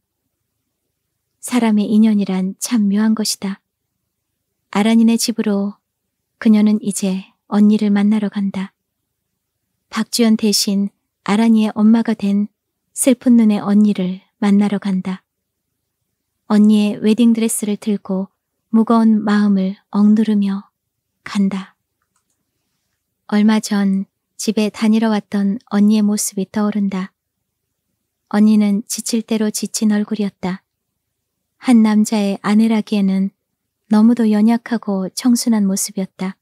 사람의 인연이란 참 묘한 것이다. 아란이네 집으로 그녀는 이제 언니를 만나러 간다. 박주연 대신 아란이의 엄마가 된 슬픈 눈의 언니를 만나러 간다. 언니의 웨딩드레스를 들고 무거운 마음을 억누르며 간다. 얼마 전 집에 다니러 왔던 언니의 모습이 떠오른다. 언니는 지칠 대로 지친 얼굴이었다. 한 남자의 아내라기에는 너무도 연약하고 청순한 모습이었다.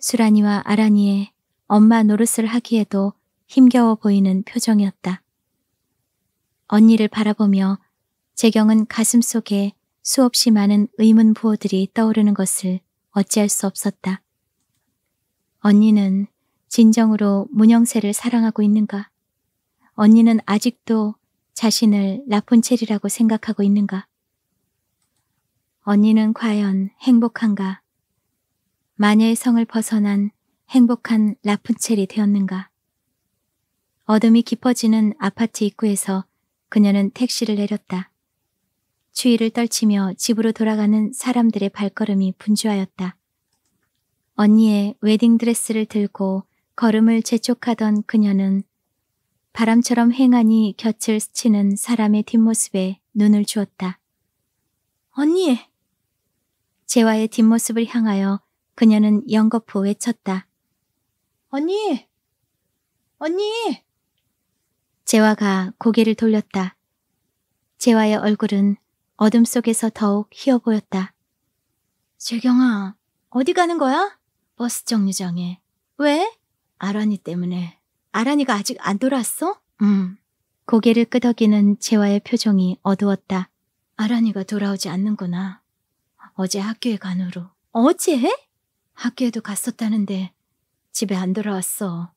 수란이와 아란이의 엄마 노릇을 하기에도 힘겨워 보이는 표정이었다. 언니를 바라보며 재경은 가슴속에 수없이 많은 의문 부호들이 떠오르는 것을 어찌할 수 없었다. 언니는 진정으로 문영세를 사랑하고 있는가? 언니는 아직도 자신을 라푼첼이라고 생각하고 있는가? 언니는 과연 행복한가? 마녀의 성을 벗어난 행복한 라푼첼이 되었는가? 어둠이 깊어지는 아파트 입구에서 그녀는 택시를 내렸다. 추위를 떨치며 집으로 돌아가는 사람들의 발걸음이 분주하였다. 언니의 웨딩드레스를 들고 걸음을 재촉하던 그녀는 바람처럼 행하니 곁을 스치는 사람의 뒷모습에 눈을 주었다. 언니! 재화의 뒷모습을 향하여 그녀는 연거푸 외쳤다. 언니! 언니! 재화가 고개를 돌렸다. 재화의 얼굴은 어둠 속에서 더욱 희어 보였다. 재경아, 어디 가는 거야? 버스 정류장에. 왜? 아란이 때문에. 아란이가 아직 안 돌아왔어? 음. 고개를 끄덕이는 재화의 표정이 어두웠다. 아란이가 돌아오지 않는구나. 어제 학교에 간 후로. 어제? 학교에도 갔었다는데 집에 안 돌아왔어.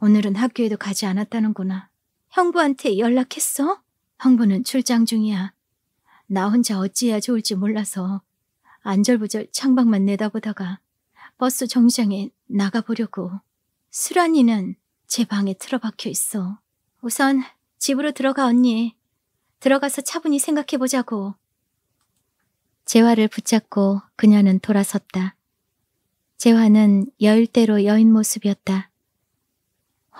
오늘은 학교에도 가지 않았다는구나. 형부한테 연락했어? 형부는 출장 중이야. 나 혼자 어찌해야 좋을지 몰라서 안절부절 창밖만 내다보다가 버스 정류장에 나가보려고 수란이는 제 방에 틀어박혀 있어. 우선 집으로 들어가 언니. 들어가서 차분히 생각해보자고. 재화를 붙잡고 그녀는 돌아섰다. 재화는 여일대로 여인 모습이었다.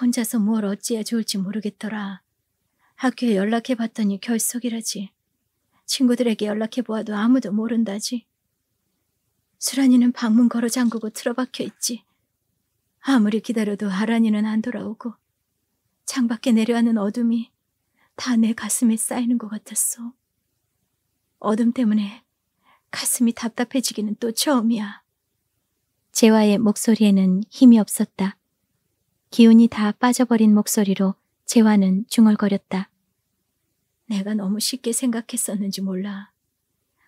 혼자서 뭘 어찌해야 좋을지 모르겠더라. 학교에 연락해봤더니 결석이라지. 친구들에게 연락해 보아도 아무도 모른다지. 수란이는 방문 걸어 잠그고 틀어박혀 있지. 아무리 기다려도 아란이는 안 돌아오고 창밖에 내려앉는 어둠이 다 내 가슴에 쌓이는 것 같았어. 어둠 때문에 가슴이 답답해지기는 또 처음이야. 재화의 목소리에는 힘이 없었다. 기운이 다 빠져버린 목소리로 재화는 중얼거렸다. 내가 너무 쉽게 생각했었는지 몰라.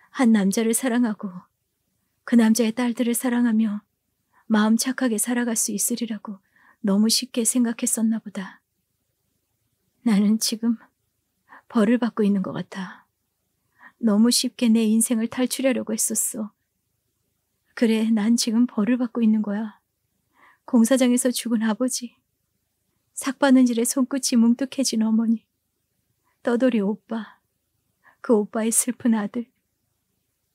한 남자를 사랑하고 그 남자의 딸들을 사랑하며 마음 착하게 살아갈 수 있으리라고 너무 쉽게 생각했었나 보다. 나는 지금 벌을 받고 있는 것 같아. 너무 쉽게 내 인생을 탈출하려고 했었어. 그래, 난 지금 벌을 받고 있는 거야. 공사장에서 죽은 아버지, 삭 빠는 일에 손끝이 뭉툭해진 어머니, 떠돌이 오빠, 그 오빠의 슬픈 아들,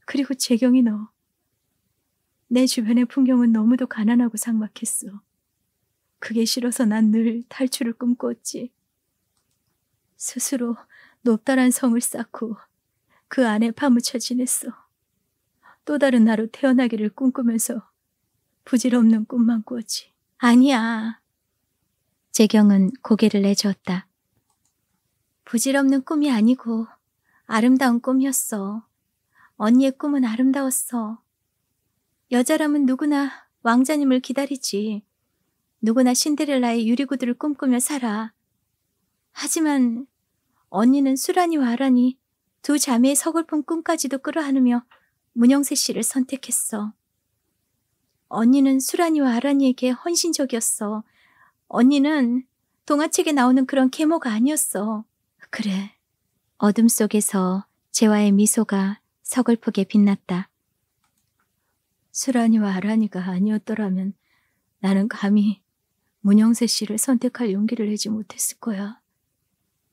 그리고 재경이 너. 내 주변의 풍경은 너무도 가난하고 삭막했어. 그게 싫어서 난 늘 탈출을 꿈꿨지. 스스로 높다란 성을 쌓고 그 안에 파묻혀 지냈어. 또 다른 나로 태어나기를 꿈꾸면서 부질없는 꿈만 꾸었지. 아니야. 재경은 고개를 내저었다. 부질없는 꿈이 아니고 아름다운 꿈이었어. 언니의 꿈은 아름다웠어. 여자라면 누구나 왕자님을 기다리지. 누구나 신데렐라의 유리구두를 꿈꾸며 살아. 하지만 언니는 수란이 와라니 두 자매의 서글픈 꿈까지도 끌어안으며 문영세 씨를 선택했어. 언니는 수란이와 아란이에게 헌신적이었어. 언니는 동화책에 나오는 그런 계모가 아니었어. 그래. 어둠 속에서 재화의 미소가 서글프게 빛났다. 수란이와 아란이가 아니었더라면 나는 감히 문영세 씨를 선택할 용기를 내지 못했을 거야.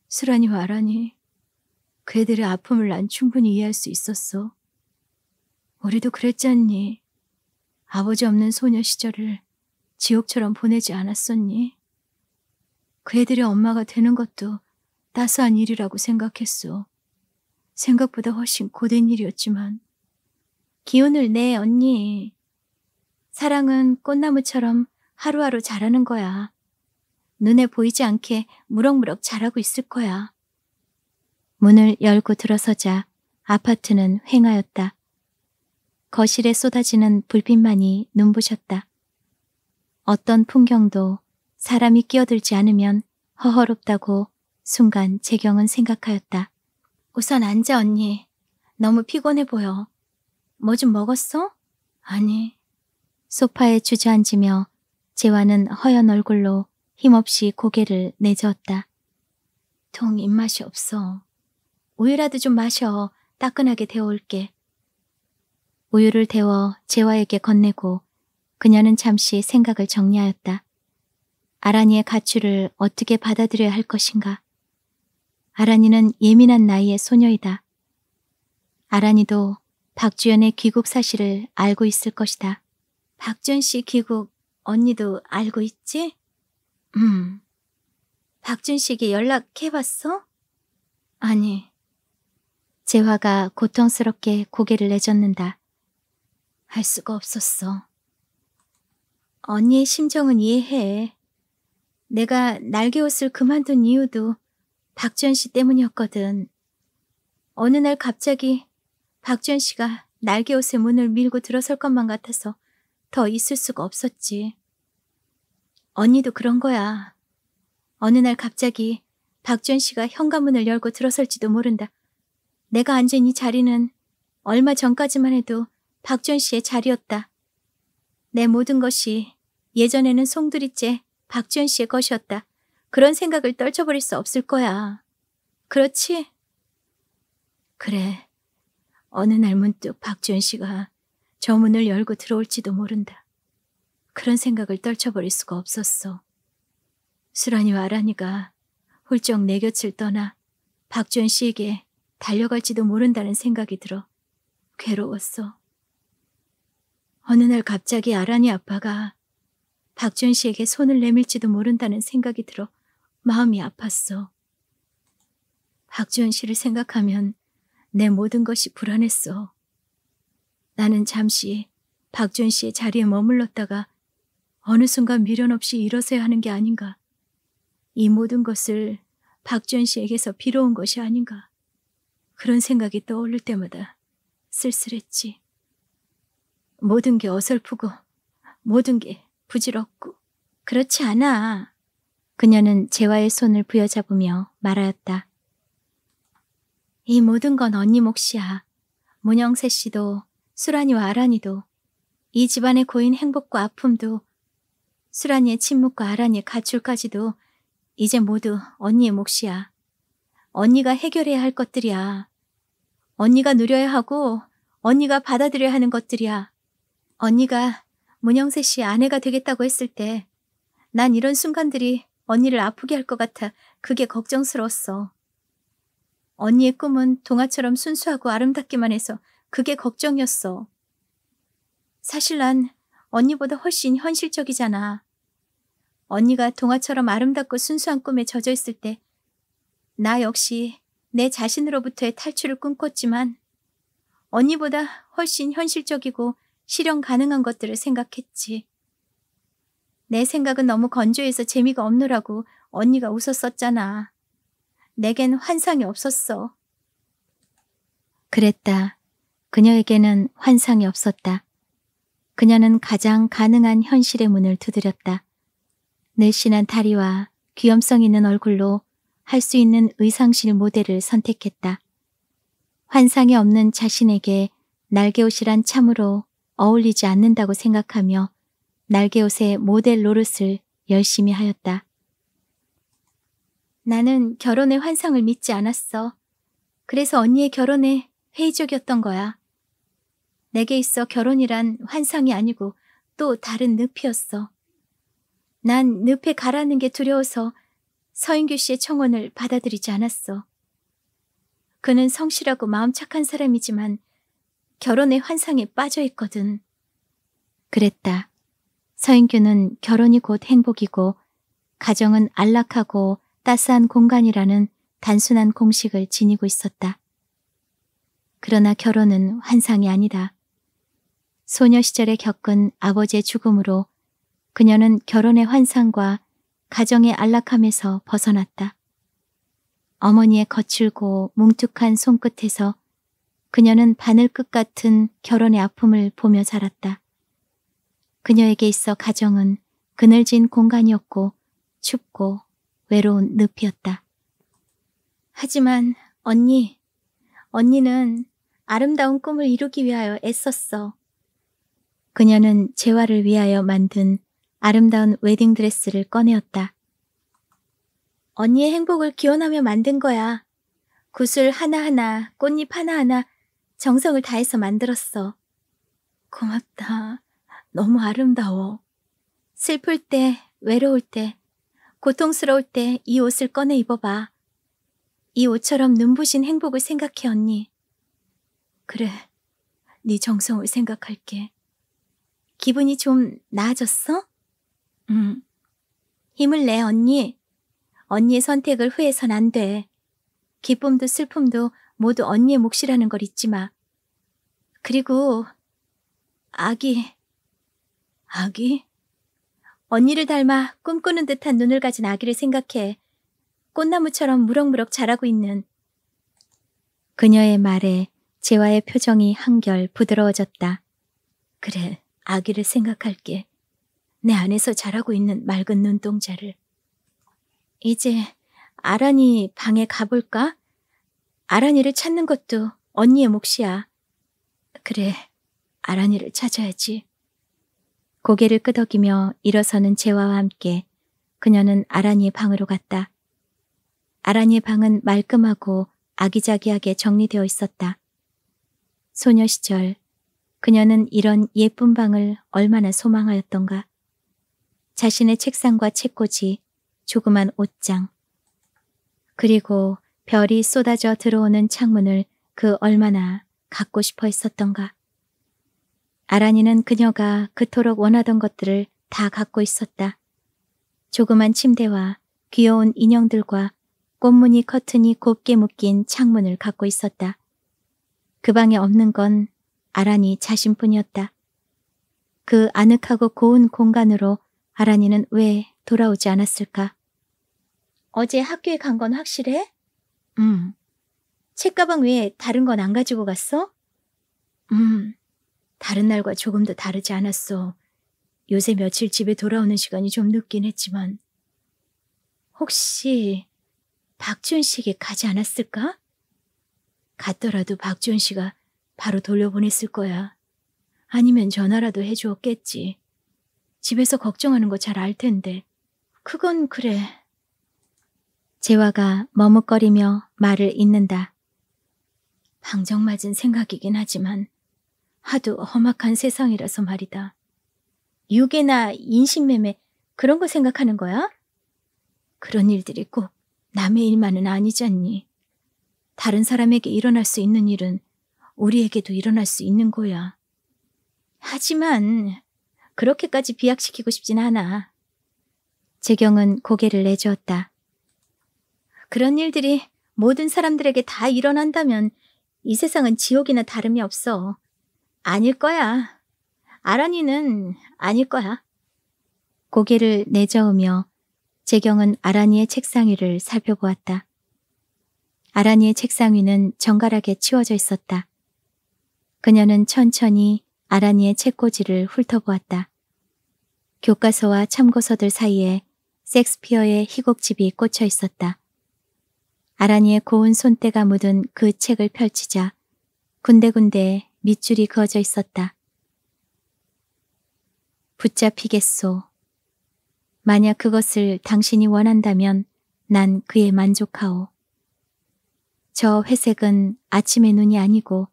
수란이와 아란이 그 애들의 아픔을 난 충분히 이해할 수 있었어. 우리도 그랬잖니. 아버지 없는 소녀 시절을 지옥처럼 보내지 않았었니? 그 애들의 엄마가 되는 것도 따스한 일이라고 생각했소 생각보다 훨씬 고된 일이었지만 기운을 내 언니. 사랑은 꽃나무처럼 하루하루 자라는 거야. 눈에 보이지 않게 무럭무럭 자라고 있을 거야. 문을 열고 들어서자 아파트는 횡하였다. 거실에 쏟아지는 불빛만이 눈부셨다. 어떤 풍경도 사람이 끼어들지 않으면 허허롭다고 순간 재경은 생각하였다. 우선 앉아 언니. 너무 피곤해 보여. 뭐 좀 먹었어? 아니. 소파에 주저앉으며 재환은 허연 얼굴로 힘없이 고개를 내저었다. 통 입맛이 없어. 우유라도 좀 마셔. 따끈하게 데워올게. 우유를 데워 재화에게 건네고 그녀는 잠시 생각을 정리하였다. 아라니의 가출을 어떻게 받아들여야 할 것인가. 아란이는 예민한 나이의 소녀이다. 아란이도 박주연의 귀국 사실을 알고 있을 것이다. 박주연 씨 귀국 언니도 알고 있지? 음. 박준식이 연락해봤어? 아니. 재화가 고통스럽게 고개를 내젓는다. 할 수가 없었어. 언니의 심정은 이해해. 내가 날개옷을 그만둔 이유도 박주연씨 때문이었거든. 어느 날 갑자기 박주연 씨가 날개옷의 문을 밀고 들어설 것만 같아서 더 있을 수가 없었지. 언니도 그런 거야. 어느 날 갑자기 박주연 씨가 현관문을 열고 들어설지도 모른다. 내가 앉은 이 자리는 얼마 전까지만 해도 박주연 씨의 자리였다. 내 모든 것이 예전에는 송두리째 박주연 씨의 것이었다. 그런 생각을 떨쳐버릴 수 없을 거야. 그렇지? 그래. 어느 날 문득 박지현 씨가 저 문을 열고 들어올지도 모른다. 그런 생각을 떨쳐버릴 수가 없었어. 수란이와 아란이가 훌쩍 내 곁을 떠나 박지현 씨에게 달려갈지도 모른다는 생각이 들어 괴로웠어. 어느 날 갑자기 아란이 아빠가 박준 씨에게 손을 내밀지도 모른다는 생각이 들어 마음이 아팠어. 박주연 씨를 생각하면 내 모든 것이 불안했어. 나는 잠시 박주연 씨의 자리에 머물렀다가 어느 순간 미련 없이 일어서야 하는 게 아닌가. 이 모든 것을 박주연 씨에게서 빌어온 것이 아닌가. 그런 생각이 떠오를 때마다 쓸쓸했지. 모든 게 어설프고 모든 게 부질없고 그렇지 않아. 그녀는 재화의 손을 부여잡으며 말하였다. 이 모든 건 언니 몫이야. 문영세 씨도 수란이와 아란이도 이 집안의 고인 행복과 아픔도 수란이의 침묵과 아란이의 가출까지도 이제 모두 언니의 몫이야. 언니가 해결해야 할 것들이야. 언니가 누려야 하고 언니가 받아들여야 하는 것들이야. 언니가 문영세 씨 아내가 되겠다고 했을 때 난 이런 순간들이 언니를 아프게 할 것 같아 그게 걱정스러웠어. 언니의 꿈은 동화처럼 순수하고 아름답기만 해서 그게 걱정이었어. 사실 난 언니보다 훨씬 현실적이잖아. 언니가 동화처럼 아름답고 순수한 꿈에 젖어 있을 때 나 역시 내 자신으로부터의 탈출을 꿈꿨지만 언니보다 훨씬 현실적이고 실현 가능한 것들을 생각했지. 내 생각은 너무 건조해서 재미가 없느라고 언니가 웃었었잖아. 내겐 환상이 없었어. 그랬다. 그녀에게는 환상이 없었다. 그녀는 가장 가능한 현실의 문을 두드렸다. 늘씬한 다리와 귀염성 있는 얼굴로 할 수 있는 의상실 모델을 선택했다. 환상이 없는 자신에게 날개옷이란 참으로 어울리지 않는다고 생각하며 날개옷의 모델 노릇을 열심히 하였다. 나는 결혼의 환상을 믿지 않았어. 그래서 언니의 결혼에 회의적이었던 거야. 내게 있어 결혼이란 환상이 아니고 또 다른 늪이었어. 난 늪에 가라는 게 두려워서 서인규 씨의 청혼을 받아들이지 않았어. 그는 성실하고 마음 착한 사람이지만 결혼의 환상에 빠져 있거든. 그랬다. 서인규는 결혼이 곧 행복이고 가정은 안락하고 따스한 공간이라는 단순한 공식을 지니고 있었다. 그러나 결혼은 환상이 아니다. 소녀 시절에 겪은 아버지의 죽음으로 그녀는 결혼의 환상과 가정의 안락함에서 벗어났다. 어머니의 거칠고 뭉툭한 손끝에서 그녀는 바늘끝 같은 결혼의 아픔을 보며 자랐다. 그녀에게 있어 가정은 그늘진 공간이었고 춥고 외로운 늪이었다. 하지만 언니, 언니는 아름다운 꿈을 이루기 위하여 애썼어. 그녀는 재화를 위하여 만든 아름다운 웨딩드레스를 꺼내었다. 언니의 행복을 기원하며 만든 거야. 구슬 하나하나, 꽃잎 하나하나 정성을 다해서 만들었어. 고맙다. 너무 아름다워. 슬플 때, 외로울 때, 고통스러울 때 이 옷을 꺼내 입어봐. 이 옷처럼 눈부신 행복을 생각해, 언니. 그래, 네 정성을 생각할게. 기분이 좀 나아졌어? 응. 힘을 내, 언니. 언니의 선택을 후회선 안 돼. 기쁨도 슬픔도 모두 언니의 몫이라는 걸 잊지 마. 그리고 아기 아기? 언니를 닮아 꿈꾸는 듯한 눈을 가진 아기를 생각해 꽃나무처럼 무럭무럭 자라고 있는 그녀의 말에 재화의 표정이 한결 부드러워졌다. 그래, 아기를 생각할게. 내 안에서 자라고 있는 맑은 눈동자를. 이제 아란이 방에 가볼까? 아란이를 찾는 것도 언니의 몫이야. 그래, 아란이를 찾아야지. 고개를 끄덕이며 일어서는 재화와 함께 그녀는 아란이의 방으로 갔다. 아란이의 방은 말끔하고 아기자기하게 정리되어 있었다. 소녀 시절 그녀는 이런 예쁜 방을 얼마나 소망하였던가. 자신의 책상과 책꽂이, 조그만 옷장, 그리고 별이 쏟아져 들어오는 창문을 그 얼마나 갖고 싶어 했었던가. 아란이는 그녀가 그토록 원하던 것들을 다 갖고 있었다. 조그만 침대와 귀여운 인형들과 꽃무늬 커튼이 곱게 묶인 창문을 갖고 있었다. 그 방에 없는 건 아란이 자신뿐이었다. 그 아늑하고 고운 공간으로 아란이는 왜 돌아오지 않았을까? 어제 학교에 간 건 확실해? 응. 음. 책가방 외에 다른 건 안 가지고 갔어? 응. 음. 다른 날과 조금도 다르지 않았어. 요새 며칠 집에 돌아오는 시간이 좀 늦긴 했지만 혹시 박 씨에게 가지 않았을까? 갔더라도 박지원 씨가 바로 돌려보냈을 거야. 아니면 전화라도 해주었겠지. 집에서 걱정하는 거 잘 알 텐데. 그건 그래. 재화가 머뭇거리며 말을 잇는다. 방정맞은 생각이긴 하지만 하도 험악한 세상이라서 말이다. 유괴나 인신매매 그런 거 생각하는 거야? 그런 일들이 꼭 남의 일만은 아니잖니 다른 사람에게 일어날 수 있는 일은 우리에게도 일어날 수 있는 거야. 하지만 그렇게까지 비약시키고 싶진 않아. 재경은 고개를 내주었다. 그런 일들이 모든 사람들에게 다 일어난다면 이 세상은 지옥이나 다름이 없어. 아닐 거야. 아란이는 아닐 거야. 고개를 내저으며 재경은 아란이의 책상 위를 살펴보았다. 아란이의 책상 위는 정갈하게 치워져 있었다. 그녀는 천천히 아란이의 책꽂이를 훑어보았다. 교과서와 참고서들 사이에 섹스피어의 희곡집이 꽂혀 있었다. 아란이의 고운 손때가 묻은 그 책을 펼치자 군데군데 밑줄이 그어져 있었다. 붙잡히겠소. 만약 그것을 당신이 원한다면 난 그에 만족하오. 저 회색은 아침의 눈이 아니고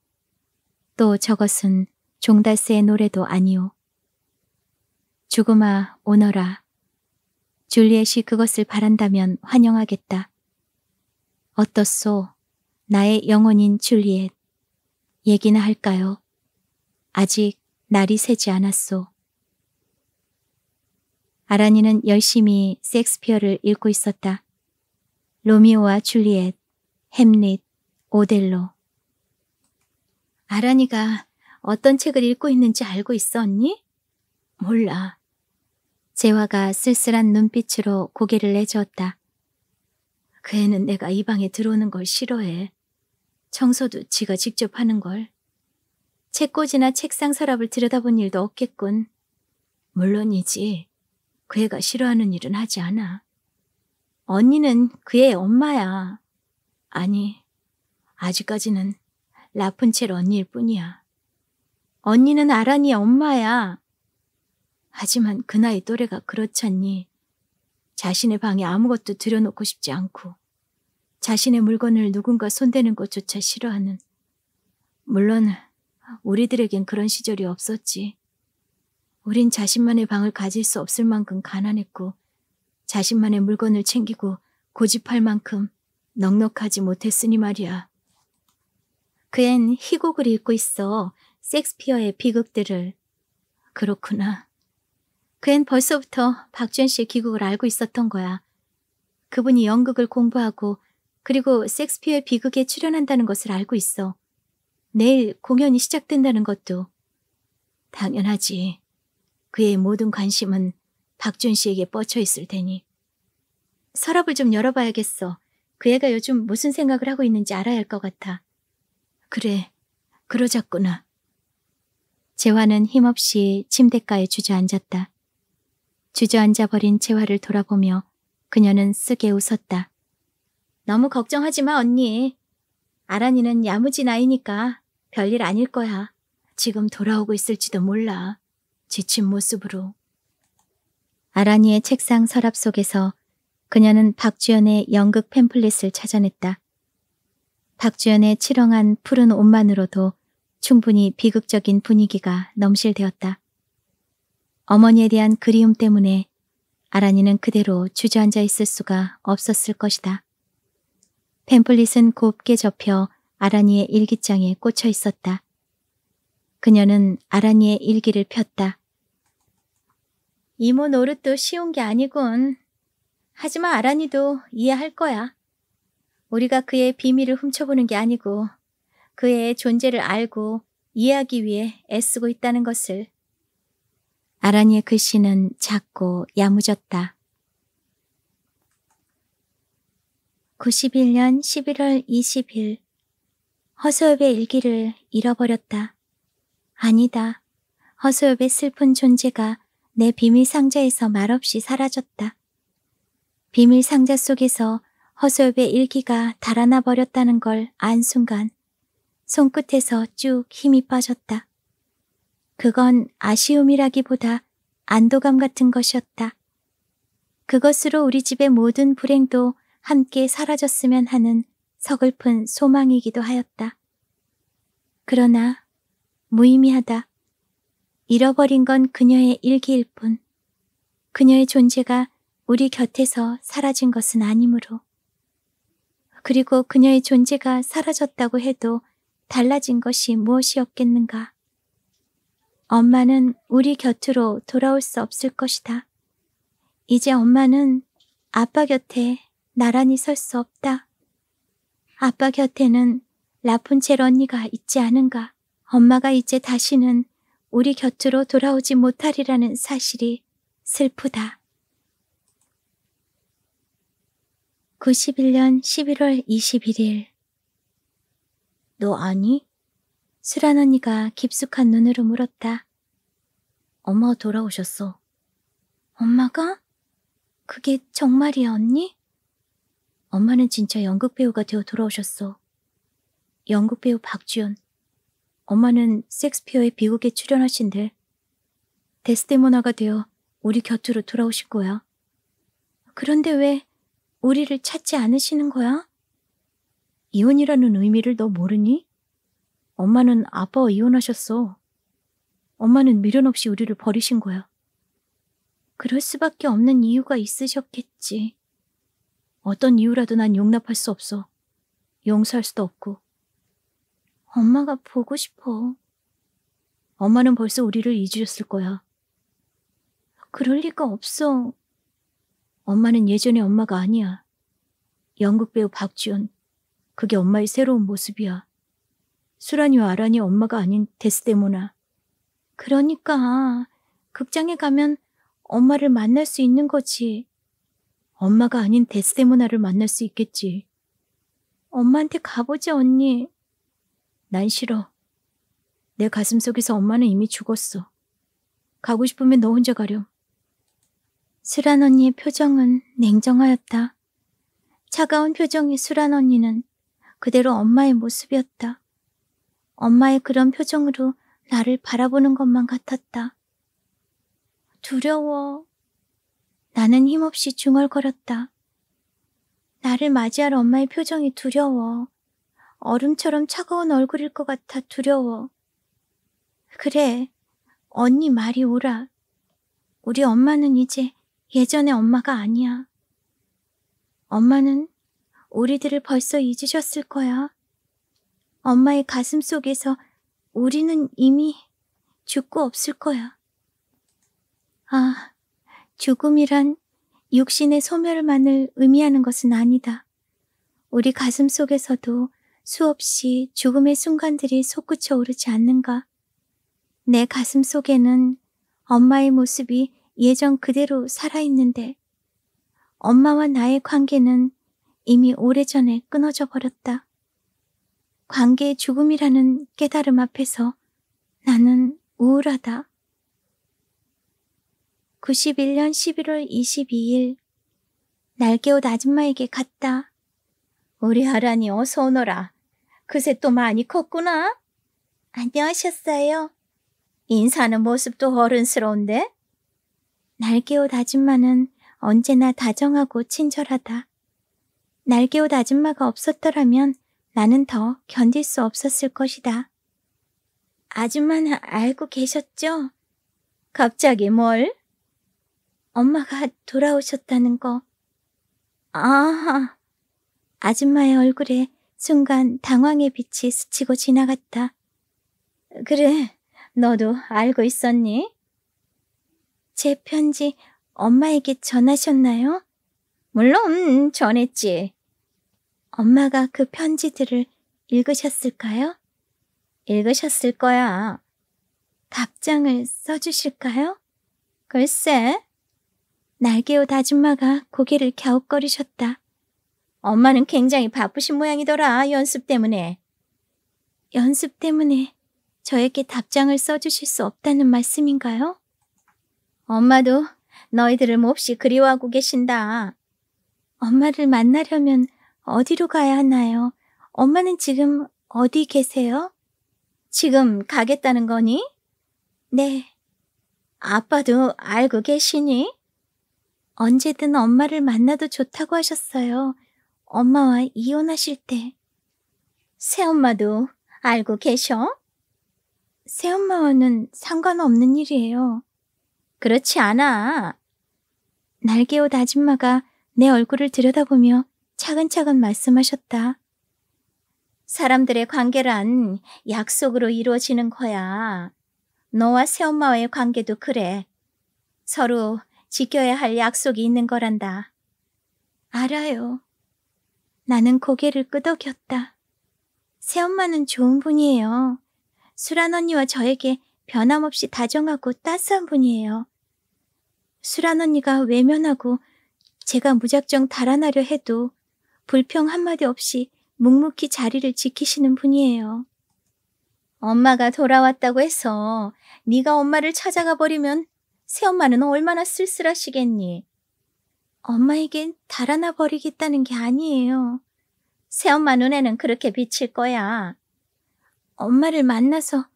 또 저것은 종달새의 노래도 아니오. 죽음아 오너라. 줄리엣이 그것을 바란다면 환영하겠다. 어떻소 나의 영혼인 줄리엣. 얘기나 할까요? 아직 날이 새지 않았소. 아란이는 열심히 섹스피어를 읽고 있었다. 로미오와 줄리엣, 햄릿, 오델로. 아란이가 어떤 책을 읽고 있는지 알고 있어, 언니? 몰라. 재화가 쓸쓸한 눈빛으로 고개를 내주었다. 그 애는 내가 이 방에 들어오는 걸 싫어해. 청소도 지가 직접 하는걸. 책꽂이나 책상 서랍을 들여다본 일도 없겠군. 물론이지. 그 애가 싫어하는 일은 하지 않아. 언니는 그의 애 엄마야. 아니, 아직까지는 라푼첼 언니일 뿐이야. 언니는 아란이의 엄마야. 하지만 그 나이 또래가 그렇잖니. 자신의 방에 아무것도 들여놓고 싶지 않고 자신의 물건을 누군가 손대는 것조차 싫어하는. 물론 우리들에겐 그런 시절이 없었지. 우린 자신만의 방을 가질 수 없을 만큼 가난했고 자신만의 물건을 챙기고 고집할 만큼 넉넉하지 못했으니 말이야. 그 앤 희곡을 읽고 있어. 섹스피어의 비극들을. 그렇구나. 그 앤 벌써부터 박주현 씨의 기국을 알고 있었던 거야. 그분이 연극을 공부하고 그리고 섹스피어 비극에 출연한다는 것을 알고 있어. 내일 공연이 시작된다는 것도. 당연하지. 그의 모든 관심은 박준 씨에게 뻗쳐 있을 테니. 서랍을 좀 열어봐야겠어. 그 애가 요즘 무슨 생각을 하고 있는지 알아야 할 것 같아. 그래, 그러자꾸나. 재화는 힘없이 침대가에 주저앉았다. 주저앉아 버린 재화를 돌아보며 그녀는 쓰게 웃었다. 너무 걱정하지 마, 언니. 아란이는 야무진 아이니까 별일 아닐 거야. 지금 돌아오고 있을지도 몰라. 지친 모습으로. 아란이의 책상 서랍 속에서 그녀는 박주연의 연극 팸플릿을 찾아냈다. 박주연의 칠렁한 푸른 옷만으로도 충분히 비극적인 분위기가 넘실되었다. 어머니에 대한 그리움 때문에 아란이는 그대로 주저앉아 있을 수가 없었을 것이다. 팸플릿은 곱게 접혀 아라니의 일기장에 꽂혀 있었다. 그녀는 아라니의 일기를 폈다. 이모 노릇도 쉬운 게 아니군. 하지만 아라니도 이해할 거야. 우리가 그의 비밀을 훔쳐보는 게 아니고 그의 존재를 알고 이해하기 위해 애쓰고 있다는 것을. 아라니의 글씨는 작고 야무졌다. 91년 11월 20일 허수엽의 일기를 잃어버렸다. 아니다. 허수엽의 슬픈 존재가 내 비밀 상자에서 말없이 사라졌다. 비밀 상자 속에서 허수엽의 일기가 달아나 버렸다는 걸 안 순간 손끝에서 쭉 힘이 빠졌다. 그건 아쉬움이라기보다 안도감 같은 것이었다. 그것으로 우리 집의 모든 불행도 함께 사라졌으면 하는 서글픈 소망이기도 하였다. 그러나 무의미하다. 잃어버린 건 그녀의 일기일 뿐. 그녀의 존재가 우리 곁에서 사라진 것은 아니므로. 그리고 그녀의 존재가 사라졌다고 해도 달라진 것이 무엇이었겠는가. 엄마는 우리 곁으로 돌아올 수 없을 것이다. 이제 엄마는 아빠 곁에 나란히 설 수 없다. 아빠 곁에는 라푼첼 언니가 있지 않은가. 엄마가 이제 다시는 우리 곁으로 돌아오지 못하리라는 사실이 슬프다. 91년 11월 21일 너 아니? 수란 언니가 깊숙한 눈으로 물었다. 엄마 돌아오셨어. 엄마가? 그게 정말이야 언니? 엄마는 진짜 연극배우가 되어 돌아오셨어. 연극배우 박주연. 엄마는 섹스피어의 비극에 출연하신대 데스데모나가 되어 우리 곁으로 돌아오신 거야. 그런데 왜 우리를 찾지 않으시는 거야? 이혼이라는 의미를 너 모르니? 엄마는 아빠와 이혼하셨어. 엄마는 미련 없이 우리를 버리신 거야. 그럴 수밖에 없는 이유가 있으셨겠지. 어떤 이유라도 난 용납할 수 없어. 용서할 수도 없고. 엄마가 보고 싶어. 엄마는 벌써 우리를 잊으셨을 거야. 그럴 리가 없어. 엄마는 예전의 엄마가 아니야. 영국 배우 박지훈 그게 엄마의 새로운 모습이야. 수란이와 아란이 엄마가 아닌 데스데모나. 그러니까 극장에 가면 엄마를 만날 수 있는 거지. 엄마가 아닌 데세모나를 스 만날 수 있겠지. 엄마한테 가보자, 언니. 난 싫어. 내 가슴 속에서 엄마는 이미 죽었어. 가고 싶으면 너 혼자 가렴. 수란 언니의 표정은 냉정하였다. 차가운 표정이 수란 언니는 그대로 엄마의 모습이었다. 엄마의 그런 표정으로 나를 바라보는 것만 같았다. 두려워. 나는 힘없이 중얼거렸다. 나를 맞이할 엄마의 표정이 두려워. 얼음처럼 차가운 얼굴일 것 같아 두려워. 그래, 언니 말이 오라. 우리 엄마는 이제 예전의 엄마가 아니야. 엄마는 우리들을 벌써 잊으셨을 거야. 엄마의 가슴 속에서 우리는 이미 죽고 없을 거야. 아, 죽음이란 육신의 소멸만을 의미하는 것은 아니다. 우리 가슴 속에서도 수없이 죽음의 순간들이 솟구쳐 오르지 않는가. 내 가슴 속에는 엄마의 모습이 예전 그대로 살아있는데 엄마와 나의 관계는 이미 오래전에 끊어져 버렸다. 관계의 죽음이라는 깨달음 앞에서 나는 우울하다. 91년 11월 22일 날개옷 아줌마에게 갔다. 우리 하라니 어서 오너라. 그새 또 많이 컸구나. 안녕하셨어요. 인사하는 모습도 어른스러운데? 날개옷 아줌마는 언제나 다정하고 친절하다. 날개옷 아줌마가 없었더라면 나는 더 견딜 수 없었을 것이다. 아줌마는 알고 계셨죠? 갑자기 뭘? 엄마가 돌아오셨다는 거. 아, 아줌마의 얼굴에 순간 당황의 빛이 스치고 지나갔다. 그래, 너도 알고 있었니? 제 편지 엄마에게 전하셨나요? 물론 전했지. 엄마가 그 편지들을 읽으셨을까요? 읽으셨을 거야. 답장을 써주실까요? 글쎄, 날개옷 아줌마가 고개를 갸웃거리셨다. 엄마는 굉장히 바쁘신 모양이더라, 연습 때문에. 연습 때문에 저에게 답장을 써주실 수 없다는 말씀인가요? 엄마도 너희들을 몹시 그리워하고 계신다. 엄마를 만나려면 어디로 가야 하나요? 엄마는 지금 어디 계세요? 지금 가겠다는 거니? 네. 아빠도 알고 계시니? 언제든 엄마를 만나도 좋다고 하셨어요. 엄마와 이혼하실 때. 새엄마도 알고 계셔? 새엄마와는 상관없는 일이에요. 그렇지 않아. 날개옷 아줌마가 내 얼굴을 들여다보며 차근차근 말씀하셨다. 사람들의 관계란 약속으로 이루어지는 거야. 너와 새엄마와의 관계도 그래. 서로 지켜야 할 약속이 있는 거란다. 알아요. 나는 고개를 끄덕였다. 새엄마는 좋은 분이에요. 수란 언니와 저에게 변함없이 다정하고 따스한 분이에요. 수란 언니가 외면하고 제가 무작정 달아나려 해도 불평 한마디 없이 묵묵히 자리를 지키시는 분이에요. 엄마가 돌아왔다고 해서 네가 엄마를 찾아가 버리면 새엄마는 얼마나 쓸쓸하시겠니? 엄마에겐 달아나 버리겠다는 게 아니에요. 새엄마 눈에는 그렇게 비칠 거야. 엄마를 만나서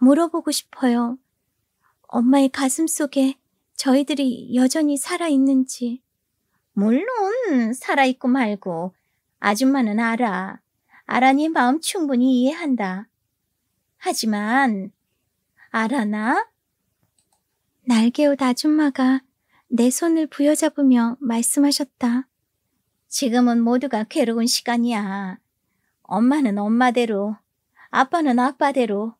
물어보고 싶어요. 엄마의 가슴 속에 저희들이 여전히 살아있는지. 물론 살아있고 말고 아줌마는 알아. 아란이 마음 충분히 이해한다. 하지만 알아나 날개옷 아줌마가 내 손을 부여잡으며 말씀하셨다. 지금은 모두가 괴로운 시간이야. 엄마는 엄마대로, 아빠는 아빠대로,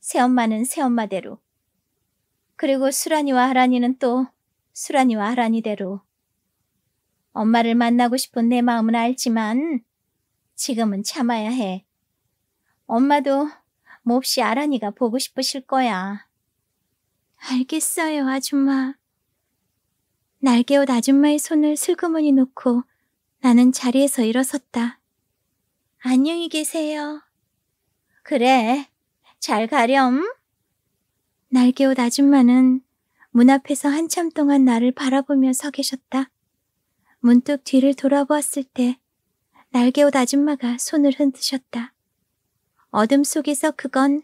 새엄마는 새엄마대로. 그리고 수란이와 하란이는 또 수란이와 하란이대로. 엄마를 만나고 싶은 내 마음은 알지만 지금은 참아야 해. 엄마도 몹시 아란이가 보고 싶으실 거야. 알겠어요, 아줌마. 날개옷 아줌마의 손을 슬그머니 놓고 나는 자리에서 일어섰다. 안녕히 계세요. 그래, 잘 가렴. 날개옷 아줌마는 문 앞에서 한참 동안 나를 바라보며 서 계셨다. 문득 뒤를 돌아보았을 때 날개옷 아줌마가 손을 흔드셨다. 어둠 속에서 그건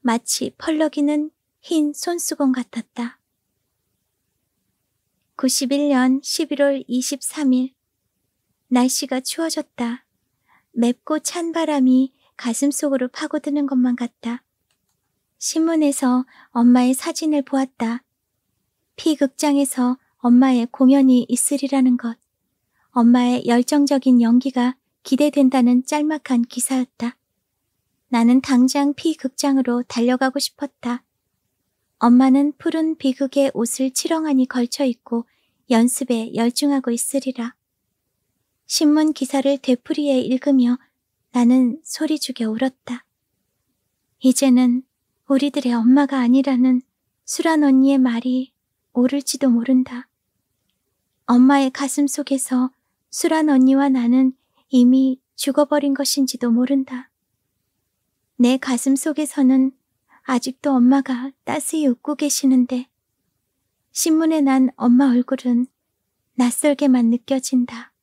마치 펄럭이는 흰 손수건 같았다. 91년 11월 23일 날씨가 추워졌다. 맵고 찬 바람이 가슴 속으로 파고드는 것만 같다. 신문에서 엄마의 사진을 보았다. 피극장에서 엄마의 공연이 있으리라는 것. 엄마의 열정적인 연기가 기대된다는 짤막한 기사였다. 나는 당장 피극장으로 달려가고 싶었다. 엄마는 푸른 비극의 옷을 치렁하니 걸쳐 입고 연습에 열중하고 있으리라. 신문 기사를 되풀이해 읽으며 나는 소리 죽여 울었다. 이제는 우리들의 엄마가 아니라는 수란 언니의 말이 오를지도 모른다. 엄마의 가슴 속에서 수란 언니와 나는 이미 죽어버린 것인지도 모른다. 내 가슴 속에서는 아직도 엄마가 따스히 웃고 계시는데 신문에 난 엄마 얼굴은 낯설게만 느껴진다.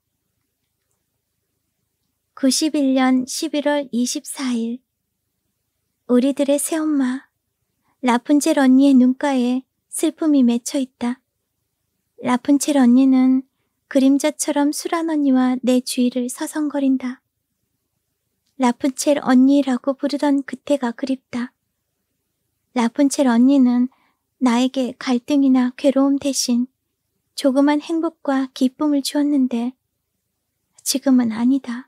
91년 11월 24일 우리들의 새엄마 라푼젤 언니의 눈가에 슬픔이 맺혀 있다. 라푼젤 언니는 그림자처럼 수란 언니와 내 주위를 서성거린다. 라푼젤 언니라고 부르던 그때가 그립다. 라푼첼 언니는 나에게 갈등이나 괴로움 대신 조그만 행복과 기쁨을 주었는데 지금은 아니다.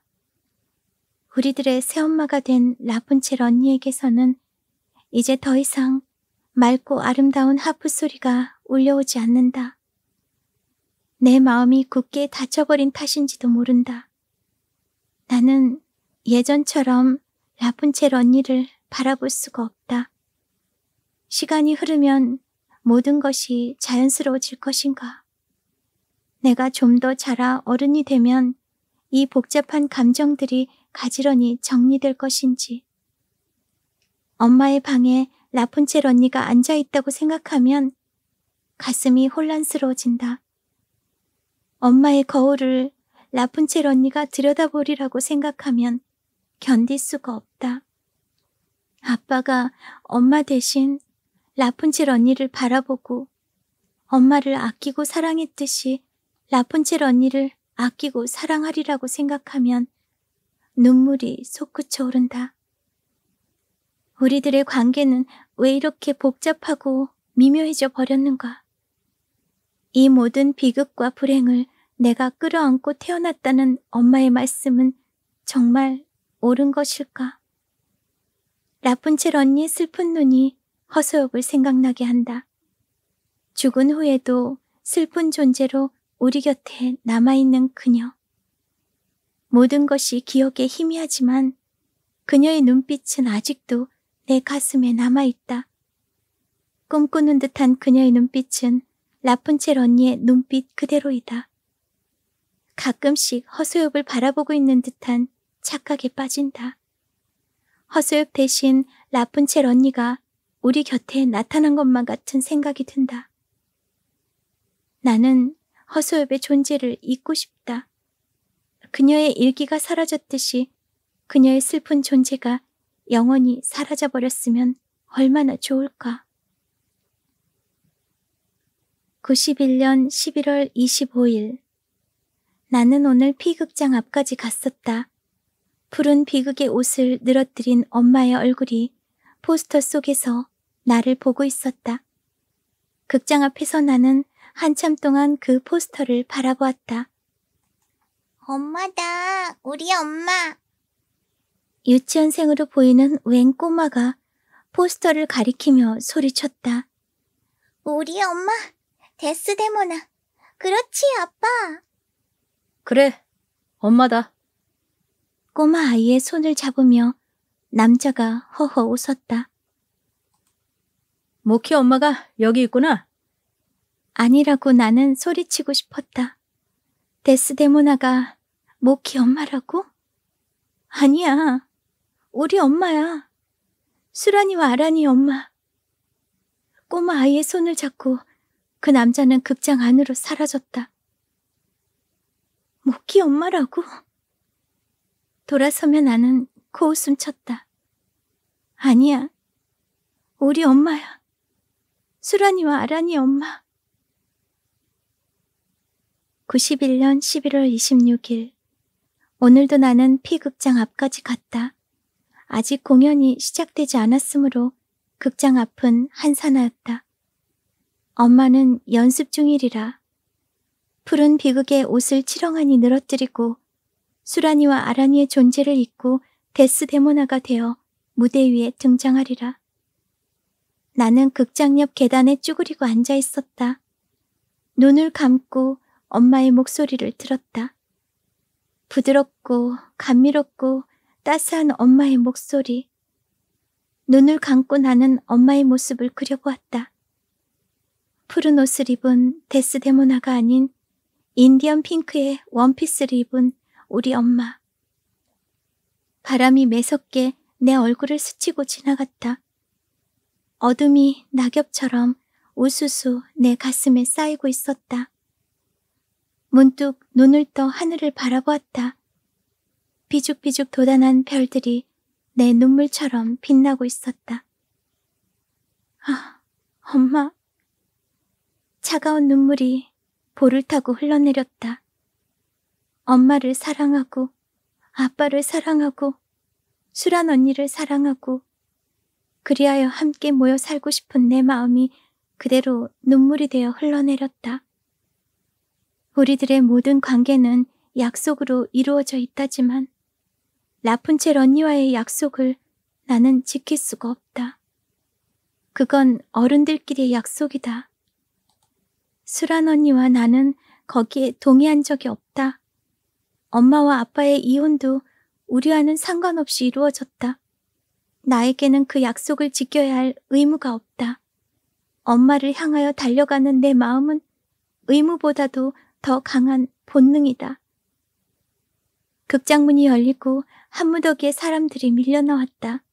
우리들의 새엄마가 된 라푼첼 언니에게서는 이제 더 이상 맑고 아름다운 하프 소리가 울려오지 않는다. 내 마음이 굳게 닫혀버린 탓인지도 모른다. 나는 예전처럼 라푼첼 언니를 바라볼 수가 없다. 시간이 흐르면 모든 것이 자연스러워질 것인가? 내가 좀 더 자라 어른이 되면 이 복잡한 감정들이 가지런히 정리될 것인지. 엄마의 방에 라푼첼 언니가 앉아 있다고 생각하면 가슴이 혼란스러워진다. 엄마의 거울을 라푼첼 언니가 들여다보리라고 생각하면 견딜 수가 없다. 아빠가 엄마 대신 라푼젤 언니를 바라보고 엄마를 아끼고 사랑했듯이 라푼젤 언니를 아끼고 사랑하리라고 생각하면 눈물이 솟구쳐 오른다. 우리들의 관계는 왜 이렇게 복잡하고 미묘해져 버렸는가? 이 모든 비극과 불행을 내가 끌어안고 태어났다는 엄마의 말씀은 정말 옳은 것일까? 라푼젤 언니의 슬픈 눈이 허수옥을 생각나게 한다. 죽은 후에도 슬픈 존재로 우리 곁에 남아있는 그녀. 모든 것이 기억에 희미하지만 그녀의 눈빛은 아직도 내 가슴에 남아있다. 꿈꾸는 듯한 그녀의 눈빛은 라푼첼 언니의 눈빛 그대로이다. 가끔씩 허수엽을 바라보고 있는 듯한 착각에 빠진다. 허수엽 대신 라푼첼 언니가 우리 곁에 나타난 것만 같은 생각이 든다. 나는 허소엽의 존재를 잊고 싶다. 그녀의 일기가 사라졌듯이 그녀의 슬픈 존재가 영원히 사라져버렸으면 얼마나 좋을까. 91년 11월 25일 나는 오늘 피극장 앞까지 갔었다. 푸른 비극의 옷을 늘어뜨린 엄마의 얼굴이 포스터 속에서 나를 보고 있었다. 극장 앞에서 나는 한참 동안 그 포스터를 바라보았다. 엄마다, 우리 엄마. 유치원생으로 보이는 웬 꼬마가 포스터를 가리키며 소리쳤다. 우리 엄마, 데스데모나. 그렇지, 아빠. 그래, 엄마다. 꼬마 아이의 손을 잡으며 남자가 허허 웃었다. 모키 엄마가 여기 있구나. 아니라고 나는 소리치고 싶었다. 데스데모나가 모키 엄마라고? 아니야. 우리 엄마야. 수란이와 아라니 엄마. 꼬마 아이의 손을 잡고 그 남자는 극장 안으로 사라졌다. 모키 엄마라고? 돌아서면 나는 코웃음 쳤다. 아니야. 우리 엄마야. 수란이와 아란이 엄마. 91년 11월 26일. 오늘도 나는 피극장 앞까지 갔다. 아직 공연이 시작되지 않았으므로 극장 앞은 한산하였다. 엄마는 연습 중이리라. 푸른 비극의 옷을 치렁하니 늘어뜨리고 수란이와 아란이의 존재를 잊고 데스 데모나가 되어 무대 위에 등장하리라. 나는 극장 옆 계단에 쭈그리고 앉아 있었다. 눈을 감고 엄마의 목소리를 들었다. 부드럽고 감미롭고 따스한 엄마의 목소리. 눈을 감고 나는 엄마의 모습을 그려보았다. 푸른 옷을 입은 데스데모나가 아닌 인디언 핑크의 원피스를 입은 우리 엄마. 바람이 매섭게 내 얼굴을 스치고 지나갔다. 어둠이 낙엽처럼 우수수 내 가슴에 쌓이고 있었다. 문득 눈을 떠 하늘을 바라보았다. 비죽비죽 돋아난 별들이 내 눈물처럼 빛나고 있었다. 아, 엄마. 차가운 눈물이 볼을 타고 흘러내렸다. 엄마를 사랑하고, 아빠를 사랑하고, 수란 언니를 사랑하고, 그리하여 함께 모여 살고 싶은 내 마음이 그대로 눈물이 되어 흘러내렸다. 우리들의 모든 관계는 약속으로 이루어져 있다지만 라푼첼 언니와의 약속을 나는 지킬 수가 없다. 그건 어른들끼리의 약속이다. 수란 언니와 나는 거기에 동의한 적이 없다. 엄마와 아빠의 이혼도 우리와는 상관없이 이루어졌다. 나에게는 그 약속을 지켜야 할 의무가 없다. 엄마를 향하여 달려가는 내 마음은 의무보다도 더 강한 본능이다. 극장문이 열리고 한무더기에 사람들이 밀려나왔다.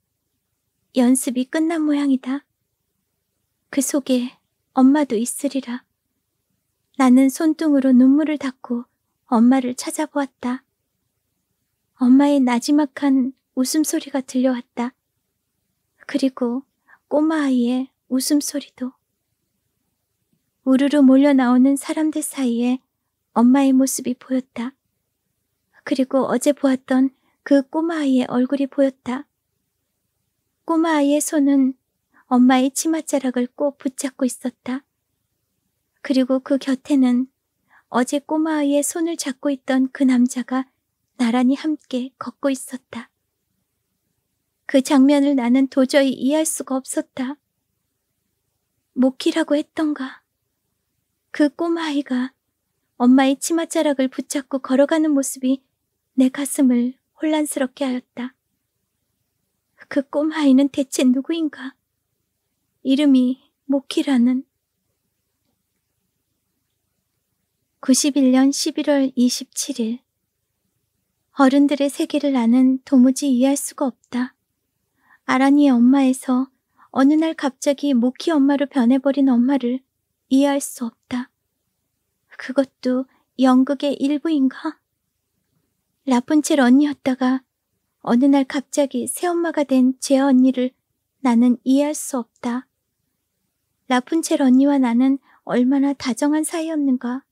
연습이 끝난 모양이다. 그 속에 엄마도 있으리라. 나는 손등으로 눈물을 닦고 엄마를 찾아보았다. 엄마의 나지막한 웃음소리가 들려왔다. 그리고 꼬마 아이의 웃음소리도 우르르 몰려 나오는 사람들 사이에 엄마의 모습이 보였다. 그리고 어제 보았던 그 꼬마 아이의 얼굴이 보였다. 꼬마 아이의 손은 엄마의 치맛자락을 꼭 붙잡고 있었다. 그리고 그 곁에는 어제 꼬마 아이의 손을 잡고 있던 그 남자가 나란히 함께 걷고 있었다. 그 장면을 나는 도저히 이해할 수가 없었다. 모키라고 했던가. 그 꼬마아이가 엄마의 치맛자락을 붙잡고 걸어가는 모습이 내 가슴을 혼란스럽게 하였다. 그 꼬마아이는 대체 누구인가? 이름이 모키라는 91년 11월 27일 어른들의 세계를 나는 도무지 이해할 수가 없다. 아란이의 엄마에서 어느 날 갑자기 모키 엄마로 변해버린 엄마를 이해할 수 없다. 그것도 연극의 일부인가? 라푼첼 언니였다가 어느 날 갑자기 새엄마가 된 제 언니를 나는 이해할 수 없다. 라푼첼 언니와 나는 얼마나 다정한 사이였는가.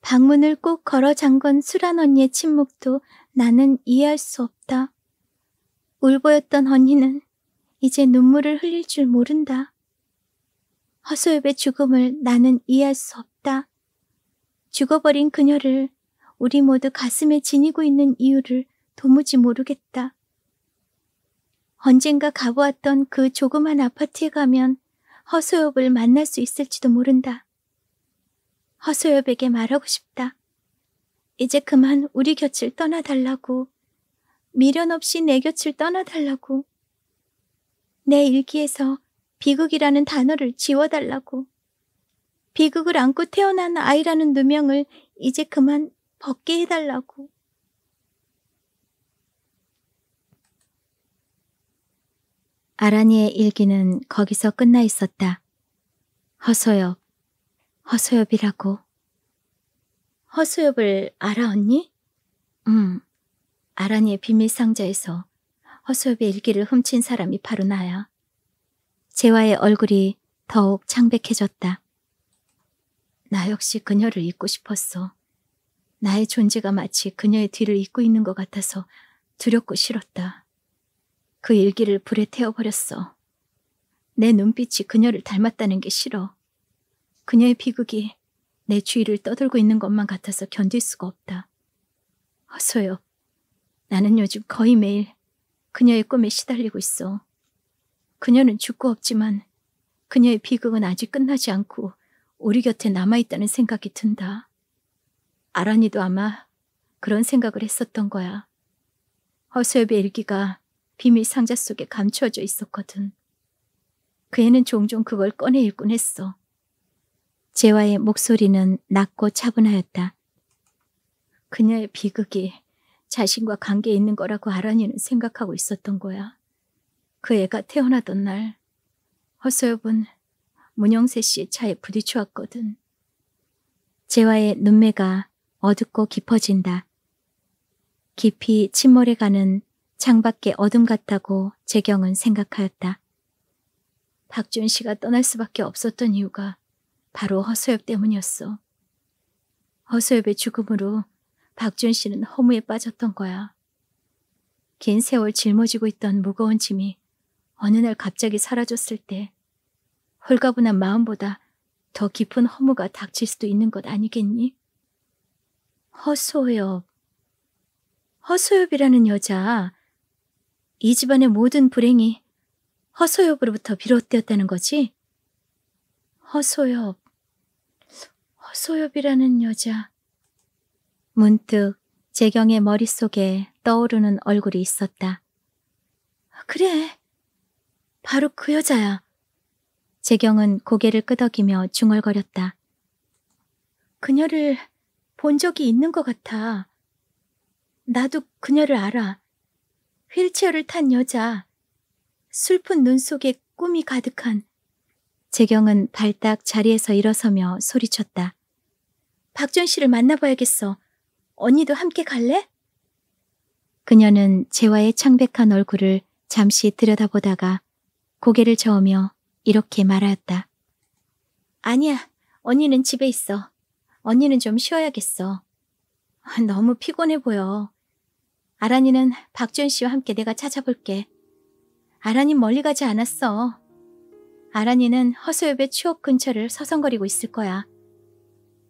방문을 꼭 걸어 잠근 수란 언니의 침묵도 나는 이해할 수 없다. 울보였던 언니는 이제 눈물을 흘릴 줄 모른다. 허소엽의 죽음을 나는 이해할 수 없다. 죽어버린 그녀를 우리 모두 가슴에 지니고 있는 이유를 도무지 모르겠다. 언젠가 가보았던 그 조그만 아파트에 가면 허소엽을 만날 수 있을지도 모른다. 허소엽에게 말하고 싶다. 이제 그만 우리 곁을 떠나달라고. 미련 없이 내 곁을 떠나달라고. 내 일기에서 비극이라는 단어를 지워달라고. 비극을 안고 태어난 아이라는 누명을 이제 그만 벗게 해달라고. 아란이의 일기는 거기서 끝나 있었다. 허소엽, 허소엽이라고. 허소엽을 알아, 언니? 응. 아라니의 비밀 상자에서 허수엽의 일기를 훔친 사람이 바로 나야. 재화의 얼굴이 더욱 창백해졌다. 나 역시 그녀를 잊고 싶었어. 나의 존재가 마치 그녀의 뒤를 잊고 있는 것 같아서 두렵고 싫었다. 그 일기를 불에 태워버렸어. 내 눈빛이 그녀를 닮았다는 게 싫어. 그녀의 비극이 내 주위를 떠돌고 있는 것만 같아서 견딜 수가 없다. 허소엽, 나는 요즘 거의 매일 그녀의 꿈에 시달리고 있어. 그녀는 죽고 없지만 그녀의 비극은 아직 끝나지 않고 우리 곁에 남아있다는 생각이 든다. 아란이도 아마 그런 생각을 했었던 거야. 허수엽의 일기가 비밀 상자 속에 감추어져 있었거든. 그 애는 종종 그걸 꺼내 읽곤 했어. 재화의 목소리는 낮고 차분하였다. 그녀의 비극이 자신과 관계 있는 거라고 아란이는 생각하고 있었던 거야. 그 애가 태어나던 날 허수엽은 문영세 씨의 차에 부딪왔거든 재화의 눈매가 어둡고 깊어진다. 깊이 침몰해가는 창밖에 어둠 같다고 재경은 생각하였다. 박준 씨가 떠날 수밖에 없었던 이유가 바로 허수엽 때문이었어. 허수엽의 죽음으로 박준 씨는 허무에 빠졌던 거야. 긴 세월 짊어지고 있던 무거운 짐이 어느 날 갑자기 사라졌을 때 홀가분한 마음보다 더 깊은 허무가 닥칠 수도 있는 것 아니겠니? 허소엽. 허소엽이라는 여자. 이 집안의 모든 불행이 허소엽으로부터 비롯되었다는 거지? 허소엽. 허소엽이라는 여자. 문득 재경의 머릿속에 떠오르는 얼굴이 있었다. 그래, 바로 그 여자야. 재경은 고개를 끄덕이며 중얼거렸다. 그녀를 본 적이 있는 것 같아. 나도 그녀를 알아. 휠체어를 탄 여자. 슬픈 눈 속에 꿈이 가득한. 재경은 발딱 자리에서 일어서며 소리쳤다. 박준 씨를 만나봐야겠어. 언니도 함께 갈래? 그녀는 재화의 창백한 얼굴을 잠시 들여다보다가 고개를 저으며 이렇게 말하였다. 아니야, 언니는 집에 있어. 언니는 좀 쉬어야겠어. 너무 피곤해 보여. 아란이는 박준 씨와 함께 내가 찾아볼게. 아란이 멀리 가지 않았어. 아란이는 허수엽의 추억 근처를 서성거리고 있을 거야.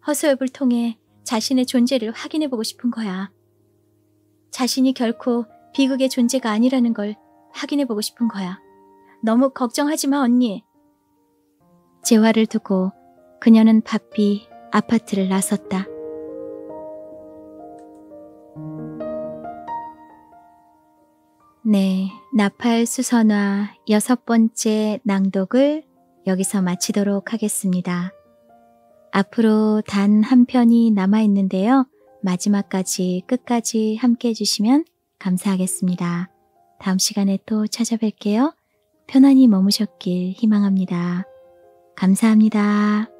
허수엽을 통해 자신의 존재를 확인해보고 싶은 거야. 자신이 결코 비극의 존재가 아니라는 걸 확인해보고 싶은 거야. 너무 걱정하지 마, 언니. 재화를 두고 그녀는 바삐 아파트를 나섰다. 네, 나팔 수선화 여섯 번째 낭독을 여기서 마치도록 하겠습니다. 앞으로 단 한 편이 남아있는데요. 마지막까지 끝까지 함께 해주시면 감사하겠습니다. 다음 시간에 또 찾아뵐게요. 편안히 머무셨길 희망합니다. 감사합니다.